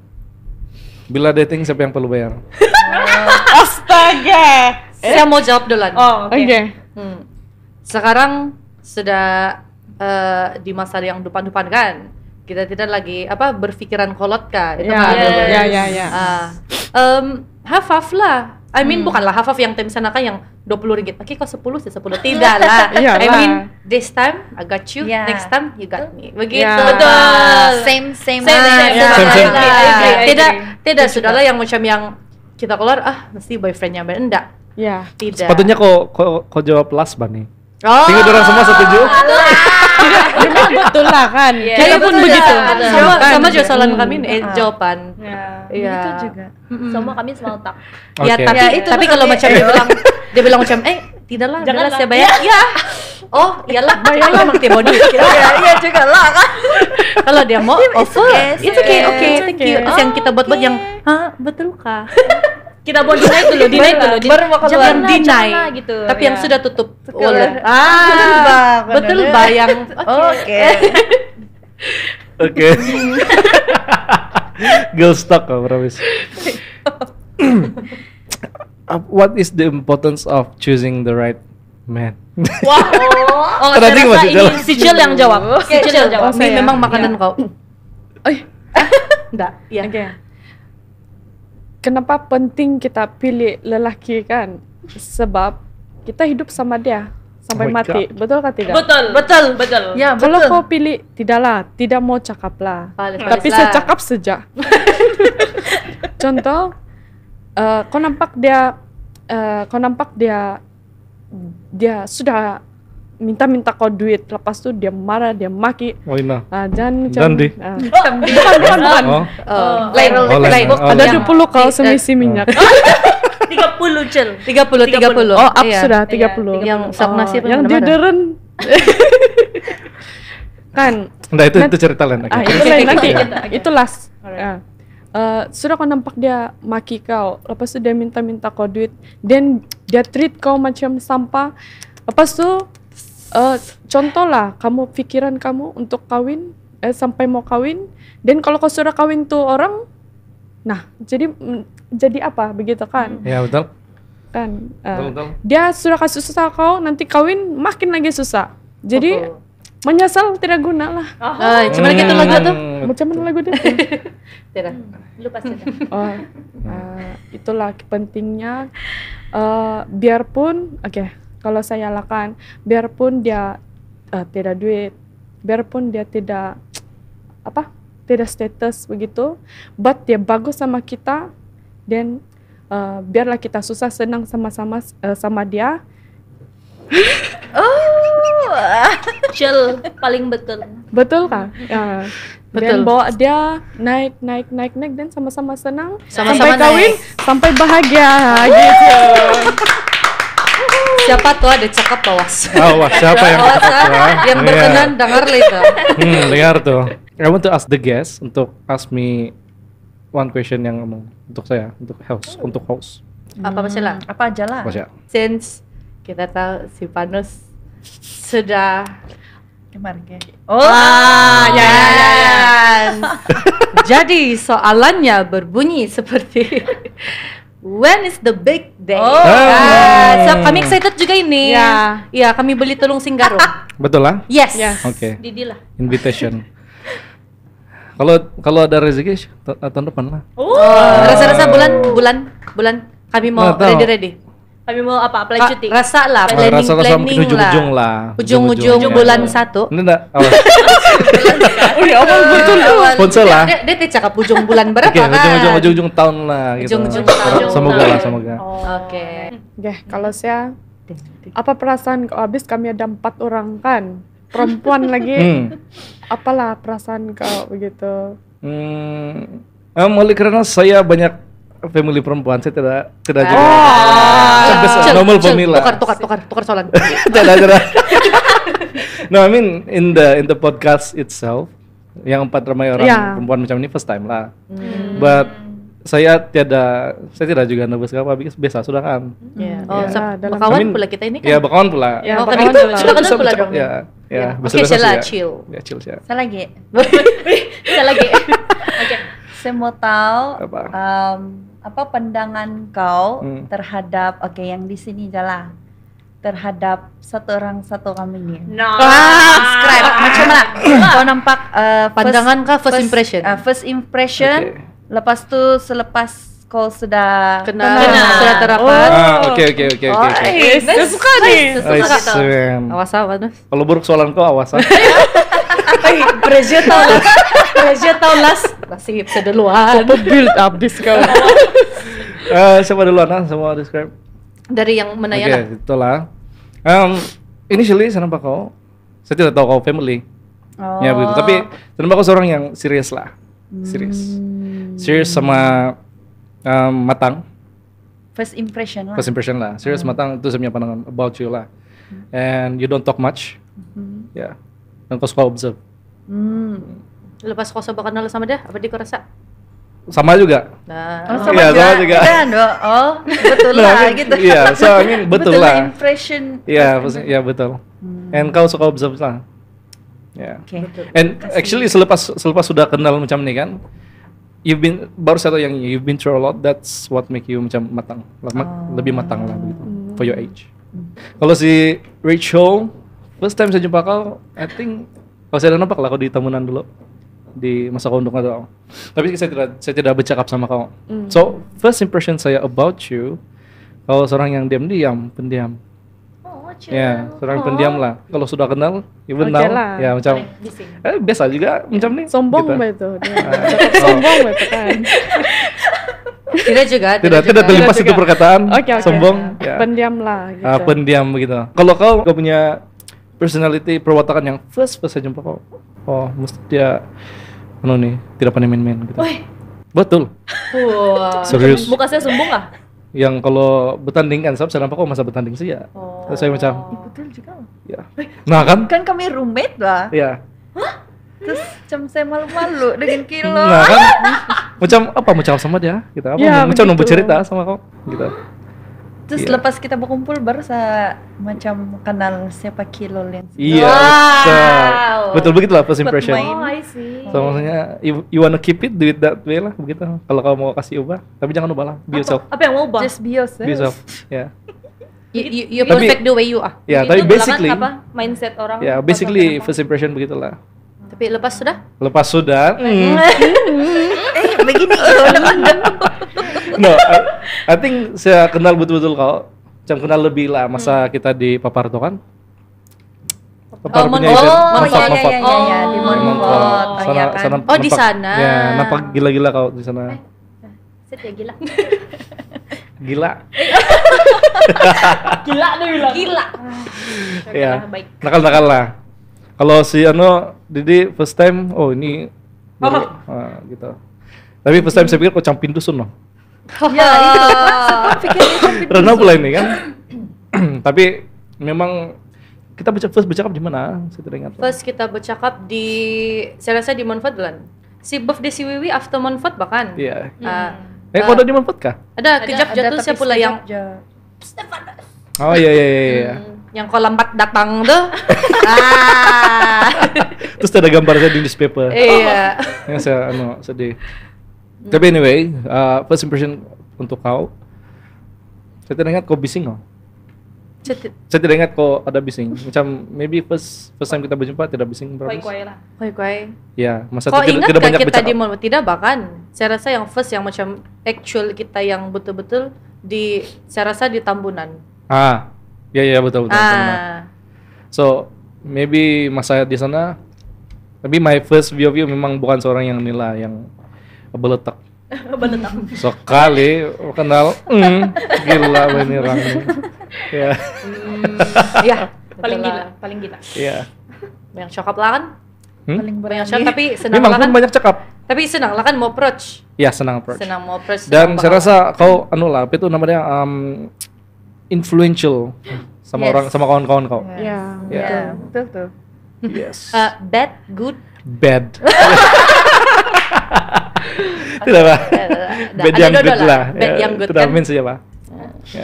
bila dating siapa yang perlu bayar? Astaga. Saya mau jawab dulu Oh, oke. Okay. Okay. Hmm. Sekarang sudah uh, di masa yang depan-depan kan? kita tidak lagi apa berpikiran kolot kah itu ya kan? ya ya, ya, ya, ya. Ah. hafaf lah I mean hmm. bukanlah hafaf yang tim sana kan yang 20 ringgit. Oke okay, kok sepuluh sih 10. Tidak lah. Iya I mean this time I got you, yeah. next time you got me. Begitu. Yeah. Betul. Same same. Same same. same, same, same. same. same. Tidak iya, iya, tidak sudahlah yang macam yang kita keluar ah mesti boyfriendnya Ben enggak. Ya. Yeah. Tidak. sepatunya kok kok ko jawab plus Bani. Oh. Tinggal orang semua setuju. Iya, betul lah kan. Yeah. Jadi iya, pun begitu. Iya, sama, sama juga soalan kami hmm. eh, ah. jawaban. Iya. Itu juga. Semua kami selalu tak. Ya tapi ya, tapi kalau macam dia bilang dia bilang macam eh tidak lah. jangan saya bayar ya oh iyalah bayarlah emang tiap body Iya iya juga lah kan kalau dia mau offer it's okay oke thank you yang kita buat buat yang hah betul kah kita buat dinaik dulu, dinaik dulu. Baru mau keluar. Jangan dinaik Gitu, Tapi ya. yang iya. sudah tutup oleh. Ah, betul bayang. Oh. Oke. Oke. Girl stock, kau promise. Uh, what is the importance of choosing the right man? Wow. oh, Tadi oh, ini jalan. Cil yang jawab. Cil yang jawab. Ini memang makanan iya. kau. Eh. Enggak. Iya kenapa penting kita pilih lelaki kan? Sebab kita hidup sama dia sampai oh mati. God. Betul atau tidak? Betul, betul, betul. Ya, betul. kalau kau pilih tidaklah, tidak mau cakap lah. Tapi saya cakap saja. Contoh, uh, kau nampak dia, uh, kau nampak dia, dia sudah minta-minta kau duit lepas tuh dia marah dia maki oh iya nah, jangan jangan di bukan bukan bukan oh. lain oh, ada dua puluh kalau semisi minyak tiga puluh cel tiga puluh tiga puluh oh up iya. sudah iya. tiga puluh yang oh, sok nasi yang dia deren kan nah itu itu cerita lain lagi ah, itu lain lagi itu last uh, sudah kau nampak dia maki kau lepas itu dia minta-minta kau duit dan dia treat kau macam sampah lepas tu uh, eh, contoh lah kamu pikiran kamu untuk kawin eh, sampai mau kawin dan kalau kau sudah kawin tuh orang nah jadi mm, jadi apa begitu kan hmm. ya betul kan uh, betul, betul. dia sudah kasih susah kau nanti kawin makin lagi susah jadi betul. menyesal tidak guna lah oh. Ah, oh. Eh, cuman hmm. gitu lagu tuh hmm. macam mana lagu dia tidak hmm. lupa sih. oh, uh, itulah pentingnya uh, biarpun oke okay kalau saya nyalakan biarpun dia uh, tidak duit biarpun dia tidak apa tidak status begitu but dia bagus sama kita dan uh, eh, biarlah kita susah senang sama-sama uh, eh, sama dia oh chill, paling betul betul kan? ya. Betul. Dan bawa dia naik, naik, naik, naik dan sama-sama senang sama -sama sampai kawin, naik. sampai bahagia gitu. siapa tuh ada cakap awas. Oh, awas siapa yang awas, tuh ah. Ah? Yang iya. berkenan yeah. dengar itu. Hmm, dengar tuh. I want to ask the guest untuk ask me one question yang untuk saya, untuk house, oh. untuk house. Hmm. Apa masalah? Apa aja lah. Since kita tahu si panus sudah kemarin ya. Oh, ah, ah, ya, ya, ya, ya. Jadi soalannya berbunyi seperti When is the big day? Oh, yes. Ah, so, kami excited juga ini. Iya, yeah. yeah, kami beli tulung singgaro. Betul lah? Yes. Ya. yes. Oke. Okay. Didi Invitation. Kalau kalau ada rezeki tahun depan lah. Oh, rasa-rasa bulan bulan bulan kami mau ready ready kami mau apa plan cuti rasa lah planning rasa rasa planning ujung ujung lah ujung ujung, bulan satu enggak oh ya apa betul lah dia dia cakap ujung bulan berapa kan ujung ujung tahun lah gitu ujung ujung tahun semoga lah semoga oh, oke oke kalau saya apa perasaan habis kami ada empat orang kan perempuan lagi hmm. apalah perasaan kau begitu hmm, um, oleh karena saya banyak family perempuan saya tidak tidak ah. juga. Oh, Sebes, normal chill. pemila. Tukar tukar tukar tukar soalan. tidak tidak. no, I mean in the in the podcast itself yang empat ramai orang yeah. perempuan macam ini first time lah. Hmm. But saya tidak saya tidak juga nervous apa biasa sudah kan. Yeah. Ya. Oh, yeah. So, bakawan I mean, pula kita ini kan. Ya, bakawan pula. Ya, oh, bakawan pula. Sudah kan pula dong. Ya. Ya, Oke, ya. okay, ya. chill. Ya, chill ya. Saya lagi. Saya lagi. Oke. Saya mau tahu apa? Um, apa pandangan kau hmm. terhadap oke okay, yang di sini jalan terhadap satu orang satu kami ini. Nah, subscribe. Macam mana? Kau nampak uh, pandangan kau first, first impression? Uh, first impression. Okay. Lepas tu selepas kau sudah kenal, kenal. sudah terapat. Oh. Ah, oke oke oke oke. Saya suka nih. Saya suka Awas awas. Kalau buruk soalan kau awas. Hei, Brazil tahu. Raja tahun las masih episode duluan. Kau build up this kau? uh, eh, siapa duluan lah Semua describe. Dari yang menanya, Oke, okay, itulah. Um, initially sana pak kau, saya tidak tahu kau family. Oh. Ya begitu. Tapi ternyata kau seorang yang serius lah, serius, hmm. serius sama um, matang. First impression lah. First impression lah, serius hmm. matang itu saya punya pandangan about you lah. Hmm. And you don't talk much, mm -hmm. ya. Yeah. Dan kau suka observe. Hmm. Lepas kau bakal nol sama dia, apa dia rasa Sama juga. Nah, oh, iya, sama, iya, juga. sama juga. Iya, sama Oh, betul nah, lah gitu. Iya, so I mean betul, betul lah. impression. Iya, iya betul. Hmm. And kau suka observe lah. Ya. And actually selepas selepas sudah kenal macam ni kan, you've been baru satu yang you've been through a lot that's what make you macam matang oh. lebih matang lah begitu hmm. for your age hmm. kalau si Rachel first time saya jumpa kau I think kalau saya nampak lah kau di Tamunan dulu di masa kondok atau tapi saya tidak saya tidak bercakap sama kau mm. so first impression saya about you kalau seorang yang diam-diam pendiam oh, Ya, seorang oh. pendiam lah. Kalau sudah kenal, even okay now, lah. ya macam eh, biasa juga macam nih. Sombong gitu. Ah, oh. Sombong kan. tidak juga tidak tidak, juga. tidak terlepas itu perkataan okay, okay. sombong ah, ya. pendiam lah ah, gitu. uh, pendiam begitu kalau kau kau punya personality perwatakan yang first first saya jumpa kau oh mesti dia anu nih tidak pandai main-main gitu. Woy. Betul. Wow. Serius. Muka saya sembuh lah. Yang kalau bertanding kan saya nampak kok masa bertanding sih ya. Oh. Saya macam. betul juga. Ya. Nah kan. Kan kami roommate lah. Iya. Terus macam saya malu-malu dengan kilo. Nah kan. macam apa macam sama dia ya? kita gitu apa? Ya, macam nunggu cerita sama kau gitu. Terus yeah. lepas kita berkumpul baru saya macam kenal siapa Kilo yang Iya. wow. betul begitu lah first impression. Oh, I see. So maksudnya you, you wanna keep it do it that way lah begitu. Kalau kamu mau kasih ubah, tapi jangan ubah lah. Be yourself. Apa, yang mau ubah? Just be yourself. Be yourself. Yeah. you, you, you tapi, perfect the way you are. Ya, yeah, tapi basically apa mindset orang. Ya, yeah, basically first impression begitulah. Tapi lepas sudah? Lepas sudah. Mm. eh, begini. no, I, I think saya kenal betul-betul kau. Saya kenal lebih lah masa hmm. kita di Paparto kan. Oh, Papar oh, punya oh, event. Oh, iya, iya, iya, iya oh, iya, di Oh, sana, kan. oh di sana. Ya, nampak gila-gila kau di sana. Eh, set ya gila. gila. gila dia bilang. Gila. ya, Nakal-nakal lah. Kalau si Ano Didi first time, oh ini baru, oh. Uh, gitu. Tapi first time saya pikir kok campin dusun loh. Iya, itu Reno mulai kan tapi memang kita bercakap first bercakap di mana saya teringat first kita bercakap di saya rasa di Monfort si Buff di si Wiwi after Monfort bahkan iya yeah. uh, hmm. ah. eh, eh kalau di Monfort kah ada, ada jatuh siapa pula yang oh iya iya iya, iya. Hmm yang kau lambat datang tuh ah. terus ada gambarnya di newspaper iya yang saya anu sedih tapi anyway, uh, first impression untuk kau, saya tidak ingat kau bising loh. Saya, saya tidak ingat kau ada bising. Macam maybe first first time kita berjumpa tidak bising berapa? Koi-koi lah. Koi-koi. Ya, masa kau tidak, tidak banyak kita di mall? Tidak bahkan. Saya rasa yang first yang macam actual kita yang betul-betul di saya rasa di Tambunan. Ah. Ya ya betul betul. Ah. So, maybe masa di sana tapi my first view view memang bukan seorang yang nila yang beletak beletak sekali kenal mm, gila ini orang ya ya paling gila paling gila ya banyak cakap lah kan hmm? paling banyak cakap tapi senang memang kan banyak cakap tapi senang lah kan mau approach ya senang approach senang mau approach dan saya rasa kau anu lah itu namanya um, influential sama yes. orang sama kawan-kawan kau ya yeah. yeah. betul tuh yes uh, bad good bad tidak apa? Eh, eh, eh, bed yang good lah bed yang good tidak min siapa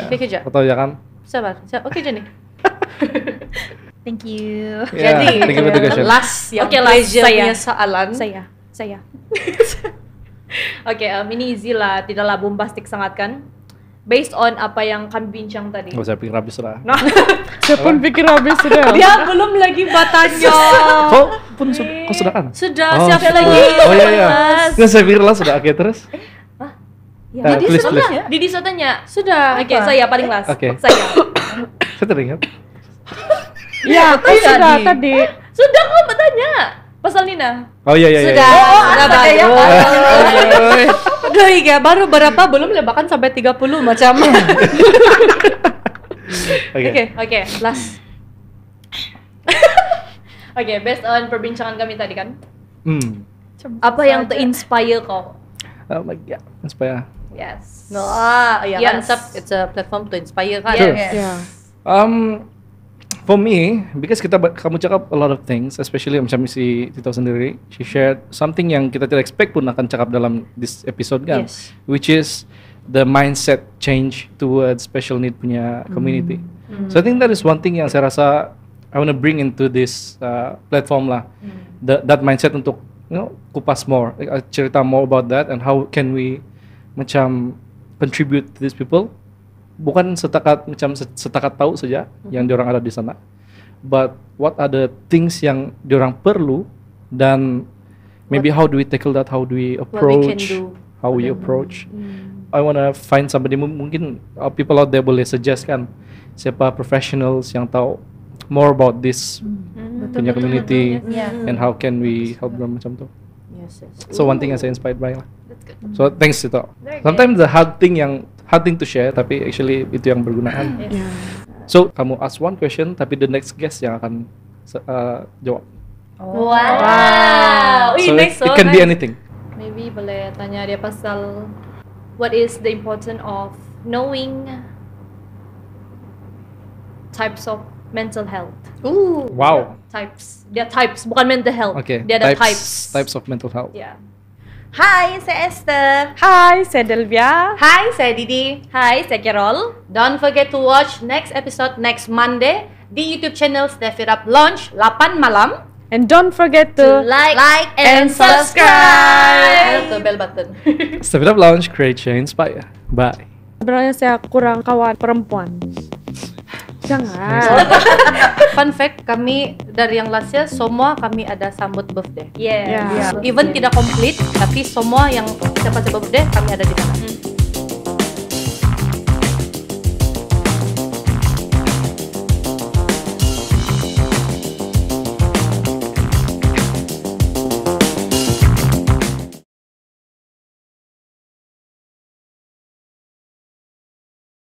Oke aja atau ya kan sabar oke jadi thank you ya, jadi thank you for the last yang okay, pleasure soalan saya saya oke okay, um, ini easy lah tidaklah bombastik sangat kan based on apa yang kami bincang tadi. Gak usah pikir habis lah. Nah, saya pun pikir habis sudah. Dia belum lagi batanya. Kau pun su kau sudah kan? Sudah, oh, siapa lagi? Oh iya iya. Nggak saya pikir lah sudah. Oke okay, terus. Hah? Ya, nah, Didi please, sudah tanya. Didi sudah tanya. Sudah. Oke, okay, saya paling last. Oke. Okay. Saya. saya teringat. Ya, iya, aku sudah tadi. tadi. Sudah kok bertanya. Pasal Nina. Oh iya iya. iya, iya. Sudah. Iya. Oh, sudah baik. Ya? doi ya baru berapa belum lah bahkan sampai 30 macam oke oke okay. okay, okay, last oke okay, based on perbincangan kami tadi kan hmm. apa yang terinspire kau oh my god inspire yes no ah, ya kan? yes. kan it's a platform to inspire kan yes. yes. Iya. Yeah. Um, for me, because kita kamu cakap a lot of things, especially macam si Tito sendiri, she shared something yang kita tidak expect pun akan cakap dalam this episode kan, yes. which is the mindset change towards special need punya hmm. community. Mm. Mm. So I think that is one thing yang saya rasa I want to bring into this uh, platform lah, mm. the, that mindset untuk you know kupas more, like, uh, cerita more about that and how can we macam contribute to these people bukan setakat macam setakat tahu saja hmm. yang diorang ada di sana, but what are the things yang diorang perlu dan maybe what, how do we tackle that, how do we approach, we do. how we approach. Hmm. I wanna find somebody mungkin uh, people out there boleh suggest kan siapa professionals yang tahu more about this mm-hmm. punya community yeah. and how can we help them macam tu. Yes, yes. So one thing i say inspired by lah. So thanks itu. Sometimes the hard thing yang thing to share tapi actually itu yang bergunaan. Yes. Mm. Yeah. So kamu ask one question tapi the next guest yang akan uh, jawab. Oh. Wow. wow. So, Ui, it, so it oh, can nice. be anything. Maybe boleh tanya dia pasal what is the importance of knowing types of mental health. Ooh. Wow. Types. Dia types, bukan mental health. Okay. Dia ada types. Types of mental health. Yeah. Hai, saya Esther. Hai, saya Delvia. Hai, saya Didi. Hai, saya Carol. Don't forget to watch next episode next Monday di YouTube channel Step It Up Launch 8 malam. And don't forget to, to like, like and, and subscribe. The bell button. Step It Up Launch, create, change, inspire. Bye. Sebenarnya saya kurang kawan perempuan. Jangan. Fun fact, kami dari yang last year semua kami ada sambut birthday. Yeah. Yeah. Yeah. Even yeah. tidak komplit, tapi semua yang siapa-siapa birthday kami ada di sana. Hmm.